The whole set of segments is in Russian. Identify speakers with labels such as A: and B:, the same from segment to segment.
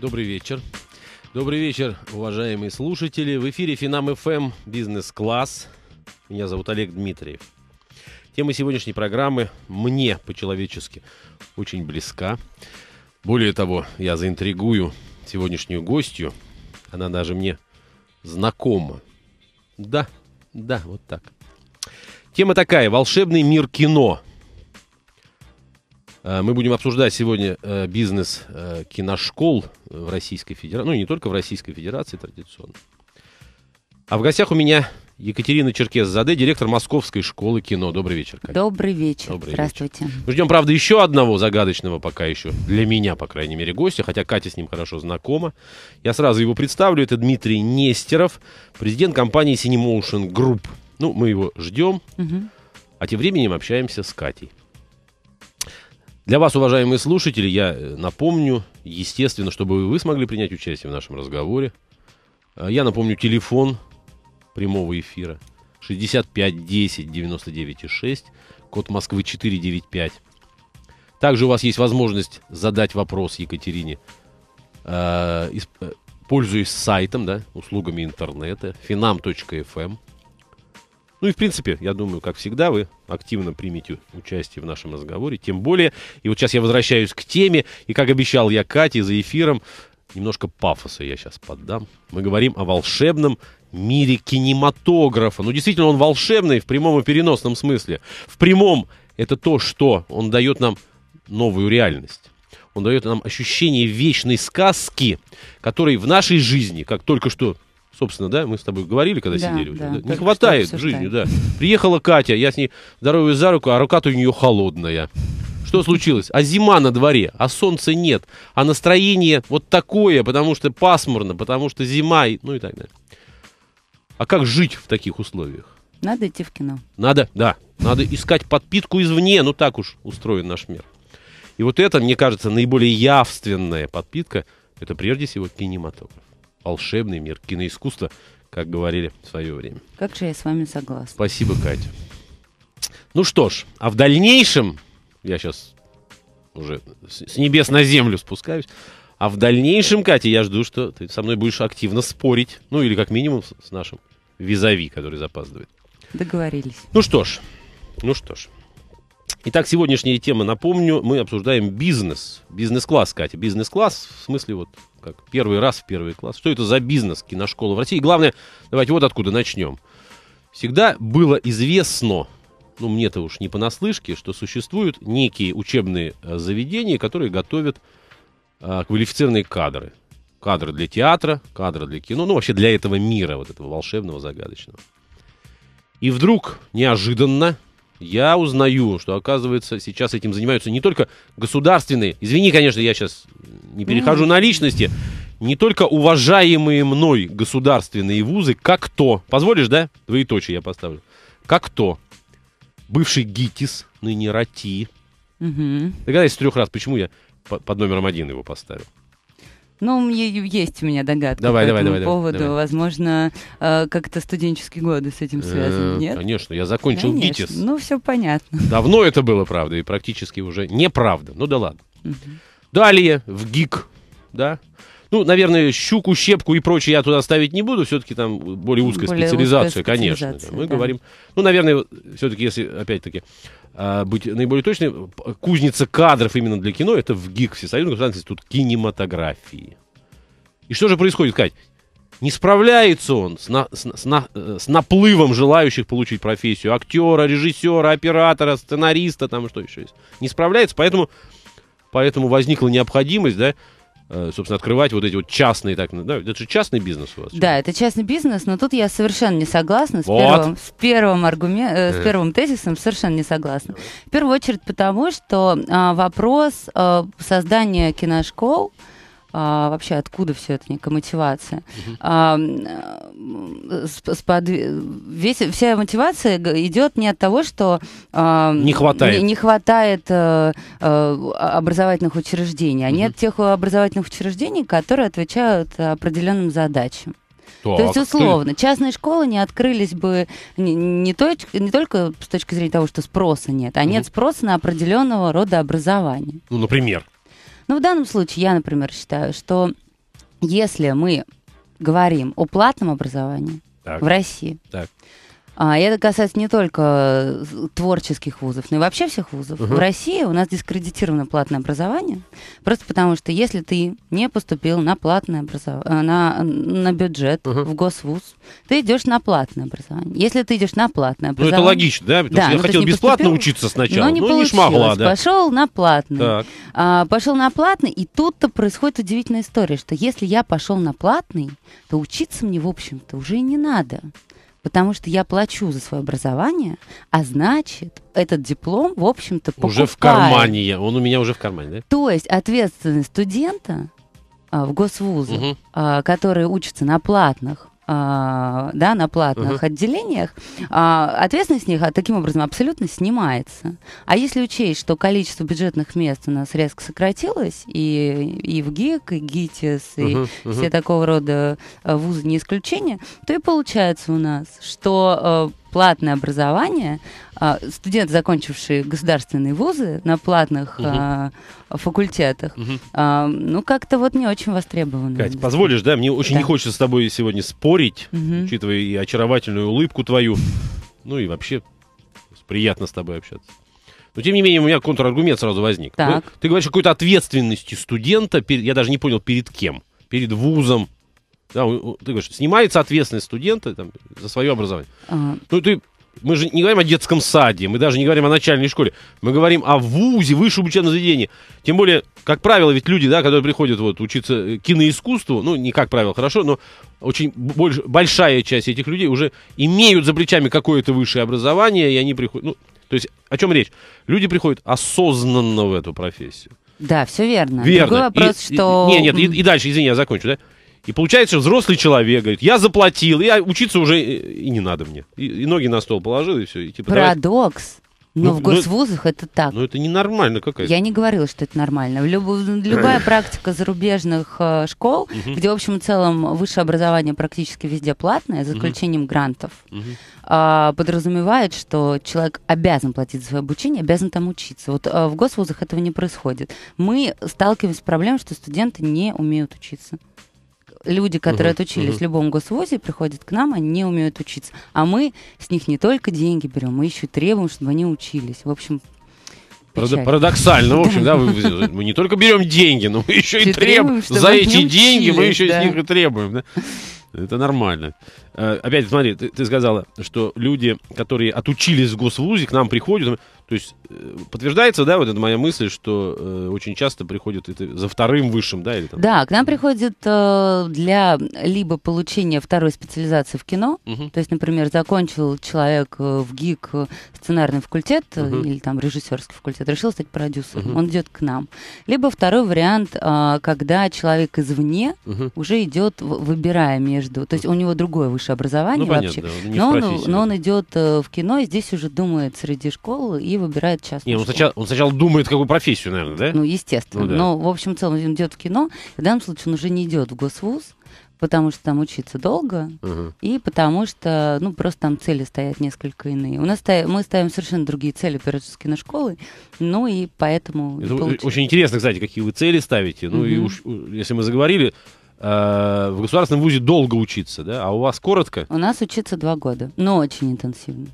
A: Добрый вечер. Добрый вечер, уважаемые слушатели. В эфире Финам ФМ «Бизнес-класс». Меня зовут Олег Дмитриев. Тема сегодняшней программы мне по-человечески очень близка. Более того, я заинтригую сегодняшнюю гостью. Она даже мне знакома. Да, да, вот так. Тема такая. Волшебный мир кино. Э, мы будем обсуждать сегодня э, бизнес э, киношкол в Российской Федерации, ну и не только в Российской Федерации традиционно. А в гостях у меня Екатерина Черкес-Заде, директор Московской школы кино. Добрый вечер. Катя.
B: Добрый вечер. Добрый Здравствуйте.
A: Вечер. Мы ждем, правда, еще одного загадочного пока еще, для меня, по крайней мере, гостя, хотя Катя с ним хорошо знакома. Я сразу его представлю. Это Дмитрий Нестеров, президент компании Cinemotion Group. Ну, мы его ждем, угу. а тем временем общаемся с Катей. Для вас, уважаемые слушатели, я э, напомню, естественно, чтобы вы смогли принять участие в нашем разговоре. Э, я напомню телефон прямого эфира 65 10 код Москвы 495. Также у вас есть возможность задать вопрос Екатерине, э, пользуясь сайтом, да, услугами интернета, finam.fm. Ну и, в принципе, я думаю, как всегда, вы активно примете участие в нашем разговоре. Тем более, и вот сейчас я возвращаюсь к теме, и, как обещал я Кате за эфиром, немножко пафоса я сейчас поддам. Мы говорим о волшебном мире кинематографа. Ну, действительно, он волшебный в прямом и переносном смысле. В прямом это то, что он дает нам новую реальность. Он дает нам ощущение вечной сказки, которой в нашей жизни, как только что собственно, да, мы с тобой говорили, когда да, сидели. Да, да? Не хватает в жизни, да. Приехала Катя, я с ней здоровую за руку, а рука-то у нее холодная. Что случилось? А зима на дворе, а солнца нет, а настроение вот такое, потому что пасмурно, потому что зима, и, ну и так далее. А как жить в таких условиях?
B: Надо идти в кино.
A: Надо, да. Надо искать подпитку извне, ну так уж устроен наш мир. И вот это, мне кажется, наиболее явственная подпитка, это прежде всего кинематограф волшебный мир киноискусства, как говорили в свое время.
B: Как же я с вами согласна.
A: Спасибо, Катя. Ну что ж, а в дальнейшем, я сейчас уже с небес на землю спускаюсь, а в дальнейшем, Катя, я жду, что ты со мной будешь активно спорить, ну или как минимум с нашим визави, который запаздывает. Договорились. Ну что ж, ну что ж. Итак, сегодняшняя тема, напомню, мы обсуждаем бизнес. Бизнес-класс, Катя. Бизнес-класс в смысле вот как первый раз в первый класс. Что это за бизнес киношкола в России? И главное, давайте вот откуда начнем. Всегда было известно, ну мне-то уж не понаслышке, что существуют некие учебные э, заведения, которые готовят а, квалифицированные кадры. Кадры для театра, кадры для кино, ну вообще для этого мира, вот этого волшебного, загадочного. И вдруг, неожиданно, я узнаю, что, оказывается, сейчас этим занимаются не только государственные, извини, конечно, я сейчас не перехожу на личности, не только уважаемые мной государственные вузы, как то, позволишь, да, двоеточие я поставлю, как то, бывший ГИТИС, ныне РАТИ, mm догадайся трех раз, почему я под номером один его поставил.
B: Ну, есть у меня догадка давай, по давай, этому давай, поводу. Давай. Возможно, а, как-то студенческие годы с этим связаны, э, нет? Конечно, я закончил Конечно. ГИТИС. Ну, все понятно.
A: Давно это было, правда, и практически уже неправда. Ну да ладно. Угу. Далее в ГИК, да, ну, наверное, щуку, щепку и прочее я туда ставить не буду. Все-таки там более узкая более специализация, конечно. Специализация, мы да. говорим... Ну, наверное, все-таки, если, опять-таки, а, быть наиболее точным, кузница кадров именно для кино, это в ГИК, Всесоюзный государственный институт кинематографии. И что же происходит, Кать? Не справляется он с, на, с, с, на, э, с наплывом желающих получить профессию актера, режиссера, оператора, сценариста, там что еще есть. Не справляется, поэтому, поэтому возникла необходимость, да, Э, собственно, открывать вот эти вот частные, так, да, это же частный бизнес у вас.
B: Да, это частный бизнес, но тут я совершенно не согласна с вот. первым, с первым, аргумен, э, с э. первым тезисом, совершенно не согласна. В первую очередь потому, что э, вопрос э, создания киношкол – а, вообще откуда все это некая мотивация. А, э, с, с под... Весь, вся мотивация идет не от того, что а, не хватает, не, не хватает а, а, образовательных учреждений, а не от тех образовательных учреждений, которые отвечают определенным задачам. Так, То есть, а условно, ты... частные школы не открылись бы не, не, точ... не только с точки зрения того, что спроса нет, а нет спроса на определенного рода образование. Ну, например. Но ну, в данном случае я, например, считаю, что если мы говорим о платном образовании так. в России, так. А, и это касается не только э, творческих вузов, но и вообще всех вузов. Угу. В России у нас дискредитировано платное образование, просто потому что если ты не поступил на платное образование, э, на, на бюджет угу. в госвуз, ты идешь на платное образование. Если ты идешь на платное образование... Ну это логично, да? Потому да, что я ну, хотел бесплатно поступил, учиться сначала, но ну, не, ну, не шмогла, да. Пошел на платное. Так. А, пошел на платный, и тут-то происходит удивительная история, что если я пошел на платный, то учиться мне, в общем-то, уже и не надо потому что я плачу за свое образование, а значит, этот диплом, в общем-то, покупаю. Уже в кармане,
A: он у меня уже в кармане, да? То
B: есть ответственность студента а, в госвузы, угу. А, которые учатся на платных, а, да, на платных угу. отделениях, а, ответственность с них а, таким образом абсолютно снимается. А если учесть, что количество бюджетных мест у нас резко сократилось, и, и в ГИК, и ГИТИС, и угу, все такого рода вузы не исключение, то и получается у нас, что платное образование, а, студенты, закончившие государственные вузы на платных угу. факультетах, угу. ну как-то вот не очень востребованы. Кать, позволишь, да? Мне очень да. не хочется с
A: тобой сегодня спорить, угу. учитывая и очаровательную улыбку твою, ну и вообще приятно с тобой общаться. Но тем не менее, у меня контраргумент сразу возник. Так. Ты, ты говоришь о какой-то ответственности студента, я даже не понял, перед кем? Перед вузом, да, ты говоришь, снимается ответственность студента там, за свое образование. Ага. Ну, ты мы же не говорим о детском саде, мы даже не говорим о начальной школе. Мы говорим о вузе, высшем учебном заведении. Тем более, как правило, ведь люди, да, которые приходят вот, учиться э, киноискусству, ну, не как правило, хорошо, но очень больш, большая часть этих людей уже имеют за плечами какое-то высшее образование, и они приходят... Ну, то есть, о чем речь? Люди приходят осознанно в эту профессию.
B: Да, все верно. Верно. Другой вопрос, и, что... нет, нет, и,
A: и дальше, извини, я закончу, да? И получается, взрослый человек говорит, я заплатил, я учиться уже и не надо мне. И, и ноги на стол положил, и все. И, типа, Парадокс. Но ну, в ну, госвузах ну, это так. Ну, это ненормально какая-то. Я не
B: говорила, что это нормально. Люб, любая практика зарубежных э, школ, угу. где, в общем и целом, высшее образование практически везде платное, за исключением угу. грантов, угу. подразумевает, что человек обязан платить за свое обучение, обязан там учиться. Вот э, в госвузах этого не происходит. Мы сталкиваемся с проблемой, что студенты не умеют учиться люди, которые угу, отучились угу. в любом госвозе, приходят к нам, они не умеют учиться. А мы с них не только деньги берем, мы еще требуем, чтобы они учились. В общем,
A: Печаль. Парадоксально, в общем, да, мы не только берем деньги, но мы еще и требуем. За эти деньги мы еще да. из них и требуем. Да? Это нормально. Э, опять, смотри, ты, ты сказала, что люди, которые отучились в госвузе, к нам приходят, то есть э, подтверждается, да, вот эта моя мысль, что э, очень часто приходят это за вторым высшим, да, или там.
B: Да, к нам приходят э, для либо получения второй специализации в кино, угу. то есть, например, закончил человек э, в ГИК э, сценарный факультет угу. или там режиссерский факультет, решил стать продюсером, угу. он идет к нам. Либо второй вариант, э, когда человек извне угу. уже идет, выбирая между, то есть у него другое высшее образование ну, понятно, вообще, да, но, он, но он идет в кино и здесь уже думает среди школы и выбирает часто. Нет, он,
A: сначала, он сначала думает, какую профессию, наверное, да? Ну,
B: естественно. Ну, да. Но, в общем, в целом, он идет в кино. В данном случае он уже не идет в госвуз, потому что там учиться долго, угу. и потому что, ну, просто там цели стоят несколько иные. У нас стоя, мы ставим совершенно другие цели перед киношколой, ну и поэтому... Это получилось. очень
A: интересно, кстати, какие вы цели ставите. Ну угу. и уж, если мы заговорили, э, в государственном вузе долго учиться, да, а у вас коротко?
B: У нас учиться два года, но очень интенсивно.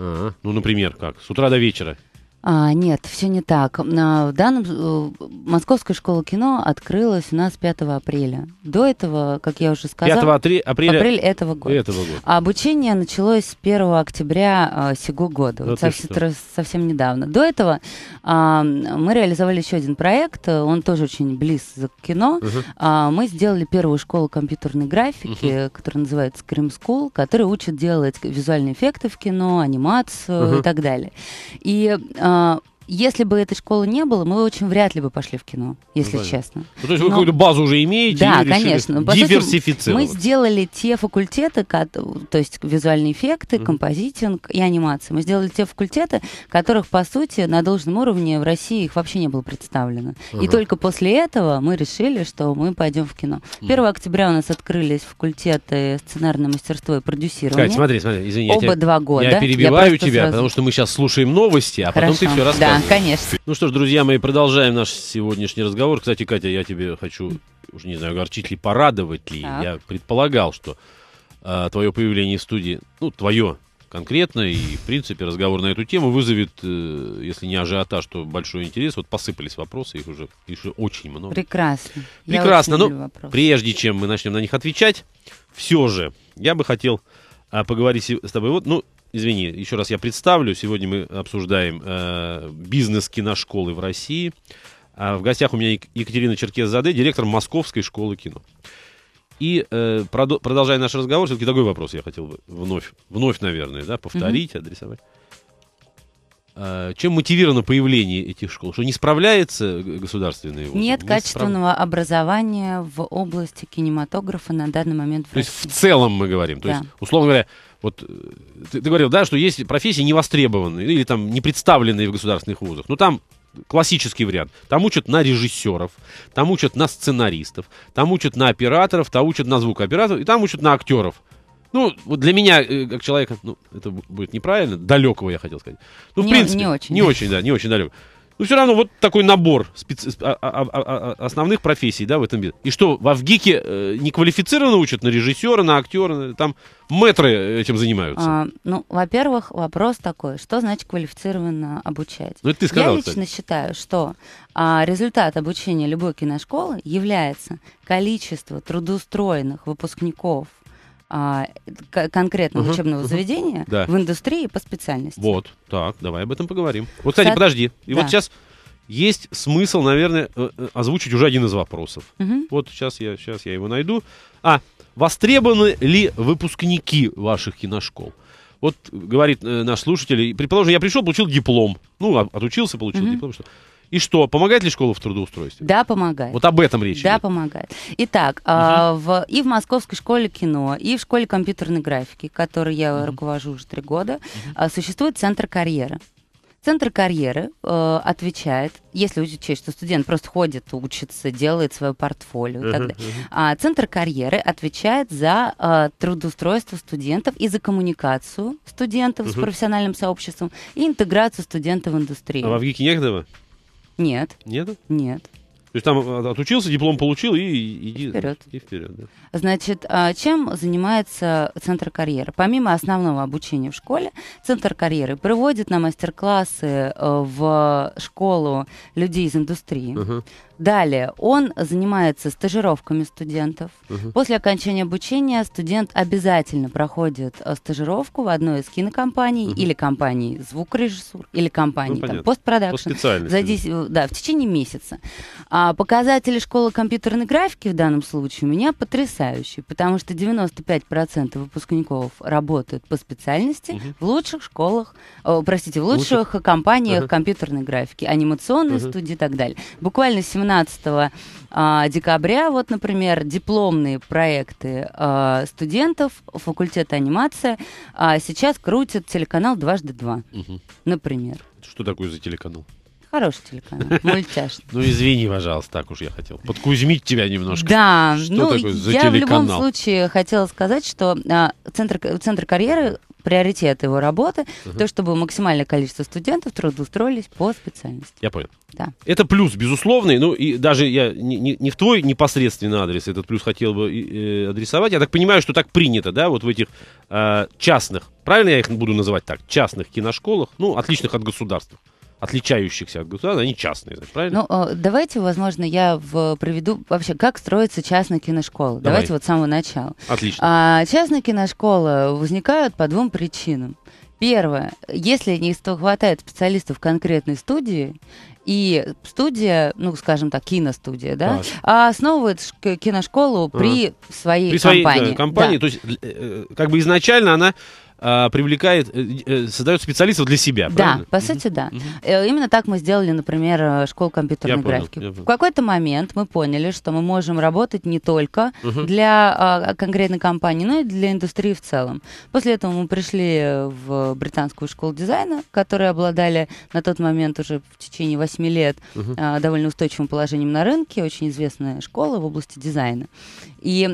A: А, ну, например, как? С утра до вечера.
B: А, нет, все не так. На данном э, Московская школа кино открылась у нас 5 апреля. До этого, как я уже сказала, 5 апреля, апреля этого года. Этого года. А обучение началось с 1 октября э, сего года, вот совсем, совсем недавно. До этого э, мы реализовали еще один проект, он тоже очень близ к кино. Угу. Э, мы сделали первую школу компьютерной графики, угу. которая называется Scream School, которая учит делать визуальные эффекты в кино, анимацию угу. и так далее. И э, uh, Если бы этой школы не было, мы очень вряд ли бы пошли в кино, если Понятно. честно. Ну, то есть Но... вы какую-то базу уже
A: имеете да, и конечно. По диверсифицировать. мы
B: сделали те факультеты, то есть визуальные эффекты, mm-hmm. композитинг и анимация. Мы сделали те факультеты, которых, по сути, на должном уровне в России их вообще не было представлено. Uh-huh. И только после этого мы решили, что мы пойдем в кино. 1 октября у нас открылись факультеты сценарное мастерство и продюсирование. Кать, смотри, смотри, извини. Оба я два года. Я перебиваю я тебя, сразу... потому
A: что мы сейчас слушаем новости, а Хорошо. потом ты все расскажешь. Да конечно. Ну что ж, друзья мои, продолжаем наш сегодняшний разговор. Кстати, Катя, я тебе хочу, уже не знаю, огорчить ли, порадовать ли. Так. Я предполагал, что э, а, твое появление в студии, ну, твое конкретно, и, в принципе, разговор на эту тему вызовет, э, если не ажиотаж, то большой интерес. Вот посыпались вопросы, их уже, их уже очень много. Прекрасно. Прекрасно. Но ну, прежде чем мы начнем на них отвечать, все же я бы хотел а, поговорить с тобой. Вот, ну, Извини, еще раз я представлю. Сегодня мы обсуждаем э, бизнес киношколы в России. А в гостях у меня Екатерина Черкес-Заде, директор Московской школы кино. И э, прод, продолжая наш разговор, все-таки такой вопрос я хотел бы вновь, вновь, наверное, да, повторить, mm-hmm. адресовать. А, чем мотивировано появление этих школ? Что не справляется государственные Нет не качественного
B: справ... образования в области кинематографа на данный момент.
A: То России. есть в целом мы говорим. Да. То есть, условно говоря, вот э, ты, ты говорил, да, что есть профессии невостребованные или там не представленные в государственных вузах. Ну там классический вариант. Там учат на режиссеров, там учат на сценаристов, там учат на операторов, там учат на звукооператоров и там учат на актеров. Ну, вот для меня, э, как человека, ну, это будет неправильно, далекого я хотел сказать. Ну, в не, принципе. Не очень. Не очень, да, не очень далеко. Ну, все равно вот такой набор специ... А, а, а, основных профессий, да, в этом мире. И что, в Авгике э, неквалифицированно учат на режиссера, на актера, там метры э, этим занимаются?
B: А, ну, во-первых, вопрос такой, что значит квалифицированно обучать? Ну, это ты сказала, Я лично кстати. считаю, что а, результат обучения любой киношколы является количество трудоустроенных выпускников а, конкретного угу, учебного угу. заведения да. в индустрии по специальности. Вот,
A: так, давай об этом поговорим. Вот, кстати, Со... подожди. И да. вот сейчас есть смысл, наверное, э, э, озвучить уже один из вопросов. Угу. Вот сейчас я, сейчас я его найду. А, востребованы ли выпускники ваших киношкол? Вот э, говорит э, наш слушатель, предположим, я пришел, получил диплом, ну, а, отучился, получил mm-hmm. диплом, что и что, помогает ли школа в трудоустройстве?
B: Да, помогает. Вот
A: об этом речь. Да, идет.
B: помогает. Итак, угу. э, в, и в Московской школе кино, и в школе компьютерной графики, которой я угу. руковожу уже три года, угу. э, существует центр карьеры. Центр карьеры э, отвечает, если учесть, что студент просто ходит, учится, делает свое портфолио. Uh-huh, Uh-huh. А, центр карьеры отвечает за э, трудоустройство студентов и за коммуникацию студентов uh-huh. с профессиональным сообществом и интеграцию студентов в индустрию. А в
A: Авгике некогда? Нет. Нет? Нет. То есть там э, отучился, диплом получил и иди вперед. И вперед да.
B: Значит, а, чем занимается Центр карьеры? Помимо основного обучения в школе, Центр карьеры проводит на мастер-классы э, в школу людей из индустрии. Uh-huh. Далее, он занимается стажировками студентов. Угу. После окончания обучения студент обязательно проходит э, стажировку в одной из кинокомпаний угу. или компании звукорежиссур, или компании ну, постпродакшн. По э, да, в течение месяца. А показатели школы компьютерной графики в данном случае у меня потрясающие, потому что 95% выпускников работают по специальности угу. в лучших школах, о, простите, в лучших, лучших. компаниях угу. компьютерной графики, анимационные угу. студии и так далее. Буквально 17 12 а, декабря, вот, например, дипломные проекты а, студентов факультета анимация а сейчас крутит телеканал «Дважды два», угу. например.
A: Что такое за телеканал? Хороший телеканал, мультяшный. Ну, извини, пожалуйста, так уж я хотел. Подкузмить тебя немножко. Да, что ну, такое за я телеканал? в любом
B: случае хотела сказать, что а, центр, центр карьеры приоритет его работы, uh-huh. то, чтобы максимальное количество студентов трудоустроились по специальности.
A: Я понял. Да. Это плюс, безусловный, ну и даже я не, не, не в твой непосредственный адрес этот плюс хотел бы э, адресовать. Я так понимаю, что так принято, да, вот в этих э, частных, правильно я их буду называть так, частных киношколах, ну, отличных от государства отличающихся от государства, они частные, значит, правильно?
B: Ну, э, давайте, возможно, я в, проведу вообще, как строится частная киношкола. Давай. Давайте вот с самого начала. Отлично. А, частная киношкола возникает по двум причинам. Первое, если не хватает специалистов в конкретной студии, и студия, ну, скажем так, киностудия, да, а. основывает киношколу
A: а. при своей при компании. Своей, э, да, компании, да. то есть, э, как бы изначально она а, привлекает, э, э, создает специалистов для себя. Да, правильно?
B: по сути, mm да. mm Именно так мы сделали, например, э, школу компьютерной я графики. Понял, понял. В какой-то момент мы поняли, что мы можем работать не только mm для э, конкретной компании, но и для индустрии в целом. После этого мы пришли в британскую школу дизайна, которые обладали на тот момент уже в течение 8 лет э, довольно устойчивым положением на рынке, очень известная школа в области дизайна. И,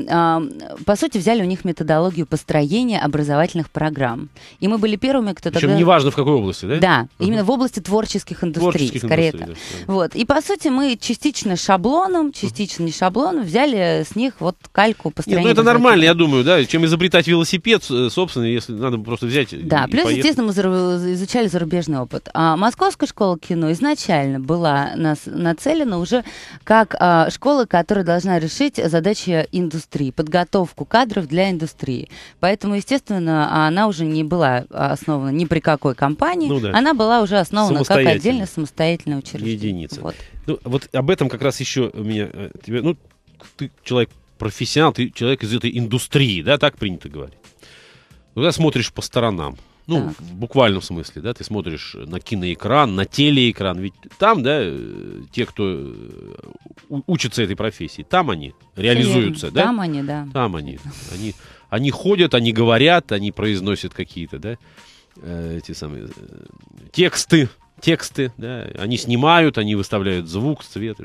B: по сути, взяли у них методологию построения образовательных программ. И мы были первыми, кто Причем тогда... неважно,
A: в какой области, да? Да,
B: угу. именно в области творческих индустрий, творческих скорее индустрий, это. Да. Вот. И, по сути, мы частично шаблоном, частично угу. не шаблоном взяли с них вот кальку построения... Нет, ну это нормально,
A: я думаю, да, чем изобретать велосипед, э, собственно, если надо просто взять Да, плюс, поехать. естественно,
B: мы изучали зарубежный опыт. А Московская школа кино изначально была нас нацелена уже как а, школа, которая должна решить задачи индустрии, подготовку кадров для индустрии. Поэтому, естественно, она уже не была а, основана ни при какой компании, ну, да. она была уже основана как отдельно самостоятельное учреждение.
A: Единица. Вот. Ну, вот об этом как раз еще меня... Э, Тебя, ну, ты человек профессионал, ты человек из этой индустрии, да, так принято говорить. Когда ну, смотришь по сторонам, ну, так. в буквальном смысле, да, ты смотришь на киноэкран, на телеэкран, ведь там, да, э, те, кто э, учится этой профессии, там они реализуются, Или, да? Там они, да. Там они. Они, они ходят, они говорят, они произносят какие-то, да, э, эти самые тексты, тексты, да, они снимают, они выставляют звук, цвет.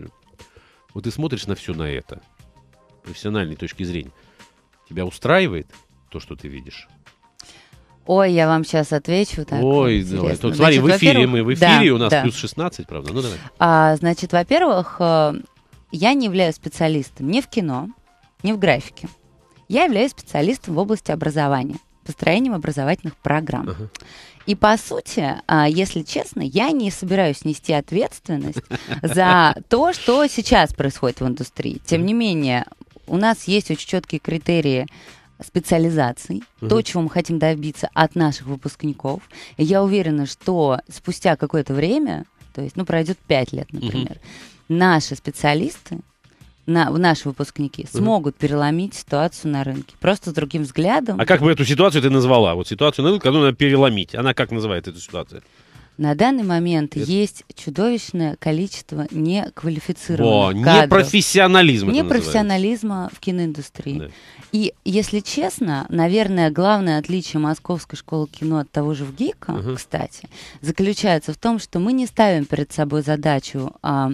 A: Вот ты смотришь на все на это, профессиональной точки зрения. Тебя устраивает то, что ты видишь?
B: Ой, я вам сейчас отвечу. Так, Ой, давай. Тут, смотри, значит, в эфире мы, в эфире да, у нас да. плюс 16, правда. Ну, давай. А, значит, во-первых, э, я не являюсь специалистом ни в кино, ни в графике. Я являюсь специалистом в области образования, построением образовательных программ. Ага. И по сути, а, если честно, я не собираюсь нести ответственность за то, что сейчас происходит в индустрии. Тем не менее, у нас есть очень четкие критерии специализаций, угу. то, чего мы хотим добиться от наших выпускников. И я уверена, что спустя какое-то время, то есть, ну, пройдет 5 лет, например, угу. наши специалисты, на, наши выпускники угу. смогут переломить ситуацию на рынке. Просто с другим взглядом. А как бы эту
A: ситуацию ты назвала? Вот ситуацию на ну, рынке, которую надо переломить. Она как называет эту ситуацию?
B: На данный момент это... есть чудовищное количество неквалифицированных О, кадров. Непрофессионализм непрофессионализма в киноиндустрии. Да. И, если честно, наверное, главное отличие Московской школы кино от того же ВГИКа, угу. кстати, заключается в том, что мы не ставим перед собой задачу... А,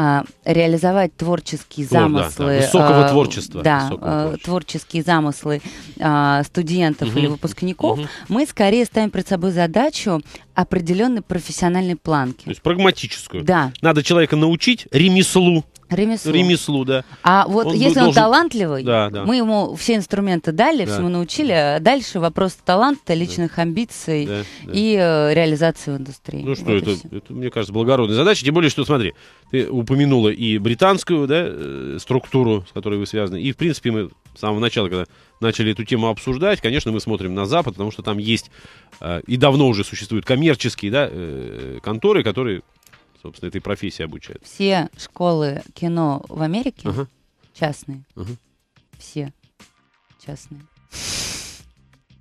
B: а, реализовать творческие О, замыслы. Да, да. Высокого а, творчества. Да, Высокого а, творческие замыслы а, студентов угу. или выпускников, угу. мы скорее ставим перед собой задачу определенной профессиональной планки.
A: То есть прагматическую. Да. Надо человека научить ремеслу, Ремеслу. Ремеслу, да.
B: А вот он если должен... он талантливый, да, да. мы ему все инструменты дали, да. всему научили, а дальше вопрос таланта, личных да. амбиций да, и э, реализации в индустрии. Ну что, вот это,
A: это, мне кажется, благородная задача. Тем более, что, смотри, ты упомянула и британскую да, э, структуру, с которой вы связаны, и, в принципе, мы с самого начала, когда начали эту тему обсуждать, конечно, мы смотрим на Запад, потому что там есть э, и давно уже существуют коммерческие да, э, конторы, которые собственно, этой профессии обучают?
B: Все школы кино в Америке ага. частные. Ага. Все частные.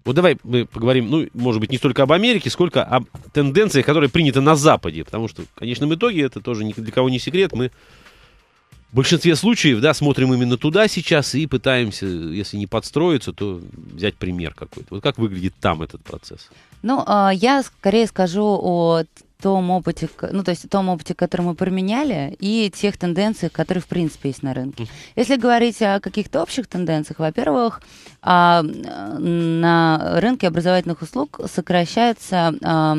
A: Вот давай мы поговорим, ну, может быть, не столько об Америке, сколько о тенденциях, которые приняты на Западе. Потому что в конечном итоге, это тоже ни для кого не секрет, мы в большинстве случаев, да, смотрим именно туда сейчас и пытаемся, если не подстроиться, то взять пример какой-то. Вот как выглядит там этот процесс?
B: Ну, а, я скорее скажу о том опыте, ну, то есть том опыте, который мы применяли, и тех тенденциях, которые, в принципе, есть на рынке. Если говорить о каких-то общих тенденциях, во-первых, а, на рынке образовательных услуг сокращается а,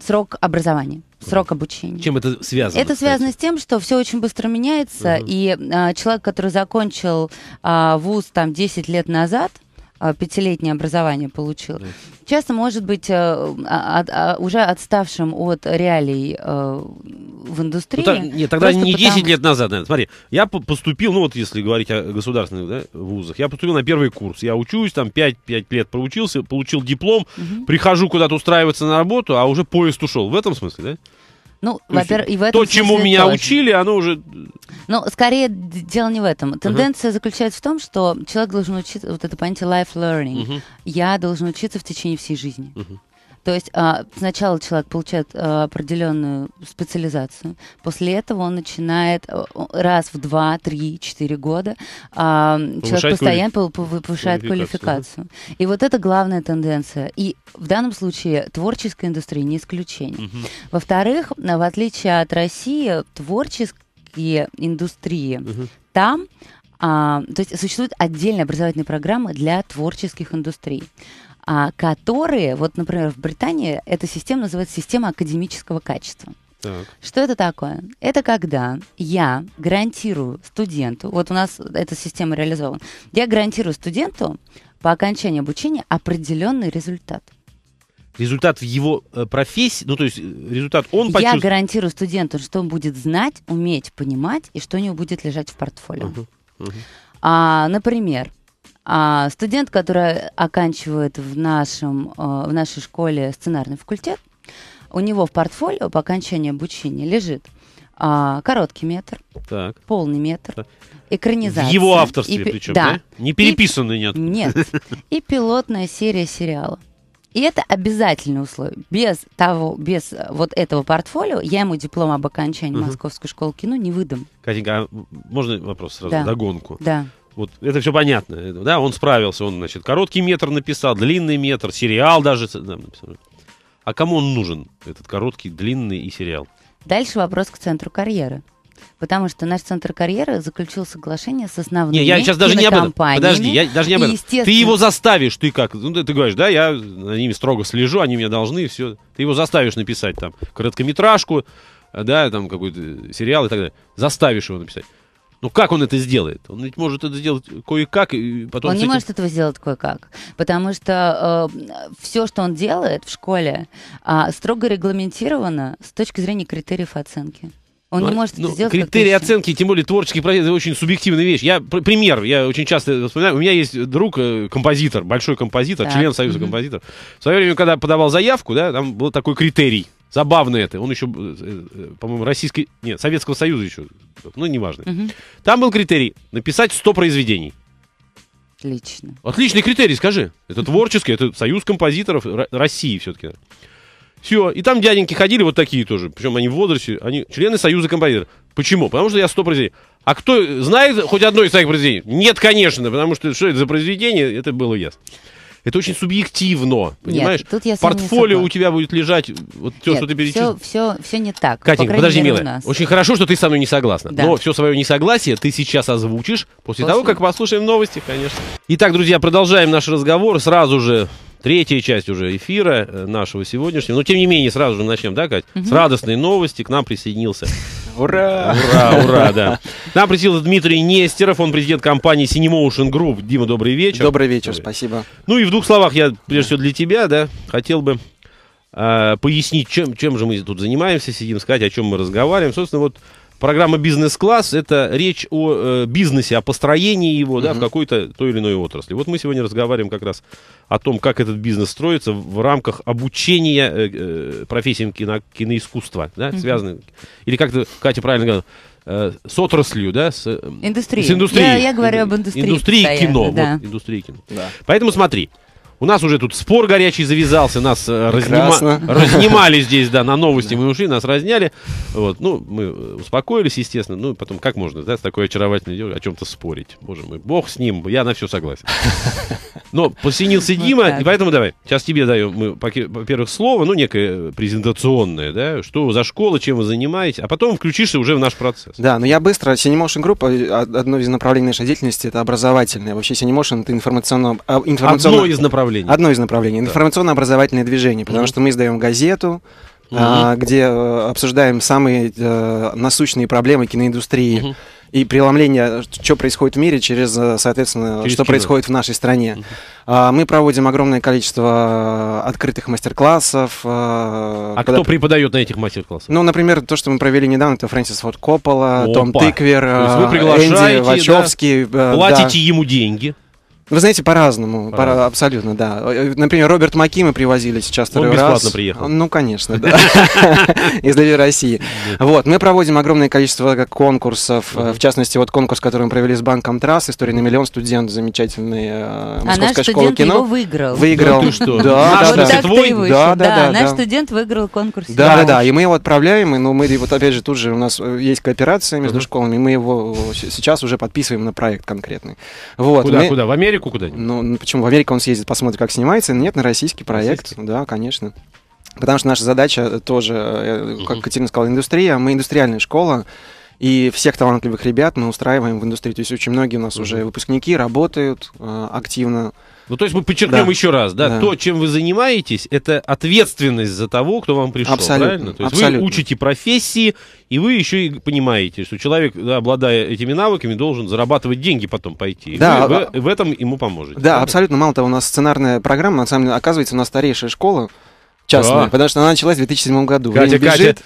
B: срок образования срок обучения.
A: Чем это связано? Это кстати? связано
B: с тем, что все очень быстро меняется, uh-huh. и а, человек, который закончил а, вуз там 10 лет назад, а, пятилетнее образование получил. Часто может быть от, э, от, а, а, уже отставшим от реалий э, в индустрии. Ну, та, нет, тогда не потому... 10
A: лет назад, наверное. Смотри, я поступил, ну вот если говорить о государственных да, вузах, я поступил на первый курс. Я учусь, там 5, 5 лет проучился, получил диплом, угу. прихожу куда-то устраиваться на работу, а уже поезд ушел. В этом смысле, да? Ну, ну во-первых, и в этом То, чему меня тоже. учили, оно уже...
B: Ну, скорее, дело не в этом. Тенденция uh-huh. заключается в том, что человек должен учиться, вот это понятие life learning, uh-huh. я должен учиться в течение всей жизни. Uh-huh. То есть а, сначала человек получает а, определенную специализацию, после этого он начинает а, раз в два, три, четыре года а, человек постоянно квалиф... повышает квалификацию. И вот это главная тенденция. И в данном случае творческая индустрия не исключение. Угу. Во-вторых, в отличие от России, творческие индустрии угу. там а, то есть существуют отдельные образовательные программы для творческих индустрий а которые, вот, например, в Британии эта система называется система академического качества. Что это такое? Это когда я гарантирую студенту, вот у нас эта система реализована, я гарантирую студенту по окончании обучения определенный результат.
A: Результат в его э, профессии, ну то есть э, результат он почувствует. Я гарантирую
B: студенту, что он будет знать, уметь, понимать и что у него будет лежать в портфолио. Uh-huh, uh-huh. А, например, а, студент, который оканчивает в, нашем, э, в нашей школе сценарный факультет, у него в портфолио по окончании обучения лежит а, короткий метр,
A: так. полный метр, так.
B: экранизация. В его авторстве и, причем, да? да? Не переписанный и, нет. Нет. И пилотная серия сериала. И это обязательное условие. Без того, без э, вот этого портфолио я ему диплом об окончании угу. Московской школы кино не выдам.
A: Катенька, а можно вопрос сразу да. догонку? Да вот это все понятно, да, он справился, он, значит, короткий метр написал, длинный метр, сериал даже да, написал. А кому он нужен, этот короткий, длинный и сериал?
B: Дальше вопрос к центру карьеры. Потому что наш центр карьеры заключил соглашение с основными не, я сейчас даже не об этом. Подожди, я даже не об этом. Естественно... Ты его
A: заставишь, ты как? Ну, ты говоришь, да, я на ними строго слежу, они меня должны, все. Ты его заставишь написать там короткометражку, да, там какой-то э, сериал и так далее. Заставишь его написать. Ну как он это сделает? Он ведь может это сделать кое-как и потом. Он не этим... может
B: этого сделать кое-как, потому что э, все, что он делает в школе, э, строго регламентировано с точки зрения критериев оценки. Он ну, не может ну, это сделать. Критерии
A: оценки, тем более творческих проектов, это очень субъективная вещь. Я пример, я очень часто вспоминаю. У меня есть друг, э, композитор, большой композитор, так. член Союза mm-hmm. композиторов. В свое время, когда подавал заявку, да, там был такой критерий. Забавно это. Он еще, э, э, по-моему, российский... Нет, Советского Союза еще. Ну, неважно. Mm-hmm. Там был критерий написать 100 произведений. Отлично. Отличный критерий, скажи. Это творческий, это союз композиторов России все-таки. Все. И там дяденьки ходили вот такие тоже. Причем они в возрасте, они члены Союза композиторов. Почему? Потому что я 100 произведений. А кто знает хоть одно из своих произведений? Нет, конечно, потому что что это за произведение, это было ясно. Это очень субъективно, понимаешь? Нет, тут я Портфолио у тебя будет лежать, вот все, Нет, что ты перечислил.
B: Все, все, все не так. Катенька, По подожди, милая. Очень
A: хорошо, что ты со мной не согласна. Да. Но все свое несогласие ты сейчас озвучишь после, после того, как послушаем новости, конечно. Итак, друзья, продолжаем наш разговор сразу же третья часть уже эфира э, нашего сегодняшнего. Но тем не менее, сразу же начнем, да, Кать? Угу. С радостной новости к нам присоединился. Ура! Ура, ура, да. Нам присоединился Дмитрий Нестеров, он президент компании Cinemotion Group. Дима, добрый вечер. Добрый вечер, добрый. спасибо. Ну и в двух словах я, прежде всего, для тебя, да, хотел бы э, пояснить, чем, чем же мы тут занимаемся, сидим, сказать, о чем мы разговариваем. Собственно, вот Программа «Бизнес-класс» — это речь о э, бизнесе, о построении его да, в какой-то той или иной отрасли. Вот мы сегодня разговариваем как раз о том, как этот бизнес строится в рамках обучения э, э, профессиям кино, киноискусства, да, угу. связанных... Или как-то, Катя правильно говорила, э, с отраслью, да, с, э, индустрией. с индустрией. Я, я
B: говорю об индустрии. Индустрии кино. Да. Вот,
A: индустрии кино. Да. Поэтому смотри, у нас уже тут спор горячий завязался, нас э, разнима... разнимали здесь, да, на новости мы ушли, нас разняли. Вот, ну, мы э, успокоились, естественно. Ну, потом, как можно, да, с такой очаровательной девушкой о чем-то спорить? Боже мой, бог с ним, я на все согласен. Но посинился Дима, и поэтому давай, сейчас тебе даем, мы, во-первых, слово, ну, некое презентационное, да, что за школа, чем вы занимаетесь, а потом включишься уже в наш процесс.
C: Да, но я быстро, Cinemotion группа э, одно из направлений нашей деятельности, это образовательное. Вообще, Cinemotion — это информационно... А, информационно... Одно из направлений направлений. Одно из направлений. Да. Информационно-образовательное движение, потому mm-hmm. что мы издаем газету, угу. Uh -huh. где э, обсуждаем самые э, насущные проблемы киноиндустрии угу. Uh и преломление, что происходит в мире через, э, соответственно, через что кино. происходит в нашей стране. Угу. Uh Мы проводим огромное количество открытых мастер-классов. А когда... кто преподает на этих мастер-классах? Ну, например, то, что мы провели недавно, это Фрэнсис Форд Коппола, Том Тыквер, то вы Энди Вачовский. Да? Платите да. ему деньги. Вы знаете, по-разному, по по абсолютно, да. Э, например, Роберт Макима привозили сейчас второй раз. Он бесплатно приехал. Ну, конечно, да. Из России. Вот, мы проводим огромное количество конкурсов, э, в частности, вот конкурс, который мы провели с банком Трасс, «История на миллион», студент замечательный э, а Московской школы кино. его выиграл. Выиграл. Да, ну что? Да, да, да. Да, да, Наш студент выиграл
B: конкурс. Да, да, да.
C: И мы его отправляем, и ну, мы вот опять же тут же у нас есть кооперация между школами, мы его сейчас уже подписываем на проект конкретный. Куда, куда? В Америку? Америку куда-нибудь? Ну, почему? В Америку он съездит, посмотрит, как снимается. Нет, на российский проект. Российский? Да, конечно. Потому что наша задача э, тоже, э, э, как Катерина сказала, индустрия. Мы индустриальная школа. И всех талантливых ребят мы устраиваем в индустрии. То есть очень многие у нас уже выпускники работают э, активно ну, то есть мы подчеркнем да. еще раз, да, да, то, чем вы
A: занимаетесь, это ответственность за того, кто вам пришел, Абсолютно. правильно? То есть Абсолютно. вы учите
C: профессии,
A: и вы еще и понимаете, что человек, да, обладая этими навыками, должен зарабатывать деньги потом пойти. Да, вы, вы а, в этом ему поможете. Да, правильно?
C: абсолютно. Мало того, у нас сценарная программа, на самом деле, оказывается, у нас старейшая школа частная, да. потому что она началась в 2007 году. Катя, Время бежит.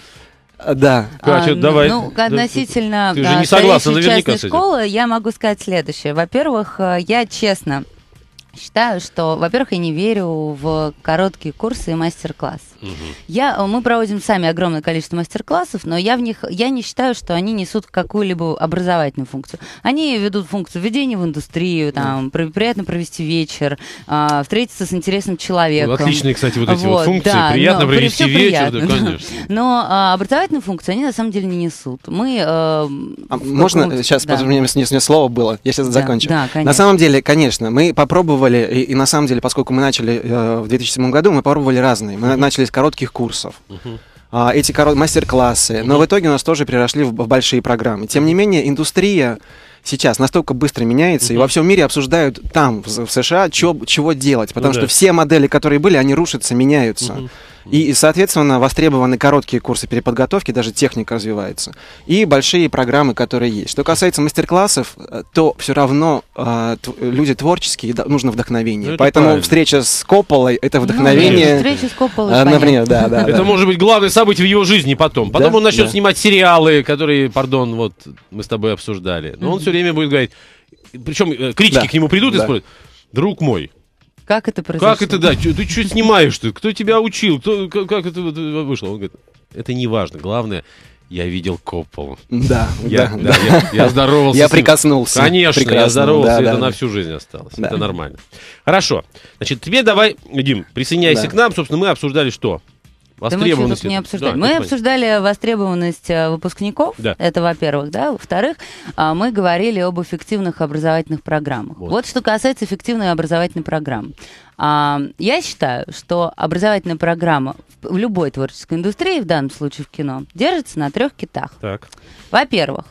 C: Катя, а, да. Катя, а, ну, давай. Ну, относительно Ты уже не согласна, частной школы
B: я могу сказать следующее. Во-первых, э, я честно Считаю, что, во-первых, я не верю в короткие курсы и мастер-класс. Я, э, мы проводим сами огромное количество мастер-классов, но я в них я не считаю, что они несут какую-либо образовательную функцию. Они ведут функцию введения в индустрию, там, да. приятно провести вечер, а, встретиться с интересным человеком. Ну,
A: отличные, кстати, вот эти вот, вот функции. Да, приятно но, провести
C: вечер, приятно, да, конечно.
B: Но а, образовательную функцию они на самом деле не несут. Мы... Э, а, а можно каком-то... сейчас, да. мне,
C: мне слово было, я сейчас да, закончу. Да, конечно. На самом деле, конечно, мы попробовали, и, и на самом деле, поскольку мы начали э, в 2007 году, мы попробовали разные. Мы mm-hmm. начали из коротких курсов. Uh-huh эти корот... мастер-классы, mm-hmm. но в итоге у нас тоже переросли в, большие программы. Тем не менее, индустрия сейчас настолько быстро меняется, mm-hmm. и во всем мире обсуждают там, в, США, чё, чего делать, потому ну, что все модели, которые были, они рушатся, меняются. Mm-hmm. И, соответственно, востребованы короткие курсы переподготовки, даже техника развивается. И большие программы, которые есть. Что касается мастер-классов, э, то все равно э, люди творческие, да, нужно вдохновение. Ну, Поэтому правильно. встреча с Копполой — это ну, вдохновение. Ну, встреча с Копполой, а, Например, да, да. Это да.
A: может быть главное событие в его жизни потом. Потом да? он начнет да. снимать сериалы, которые, пардон, вот мы с тобой обсуждали. Но он все время будет говорить... Причем э, критики да. к нему придут да. и спросят, друг мой,
B: как это произошло? Как это, да?
A: Ты что снимаешь ты? Кто тебя учил? Кто, как это вышло? Он говорит, это не важно. Главное, я видел Копполу. Да, я, да, да. Я, я здоровался. Я прикоснулся. Конечно, Прекрасно. я здоровался, да, это да. на всю жизнь осталось. Да. Это нормально. Хорошо. Значит, тебе давай, Дим, присоединяйся да. к нам. Собственно, мы обсуждали что? Востребованность. мы не обсуждали. Да, мы
B: обсуждали востребованность э, выпускников, да. это во-первых, да. Во-вторых, а, мы говорили об эффективных образовательных программах. Вот, вот что касается эффективной образовательной программы. А, я считаю, что образовательная программа в любой творческой индустрии, в данном случае в кино, держится на трех китах. Так. Во-первых,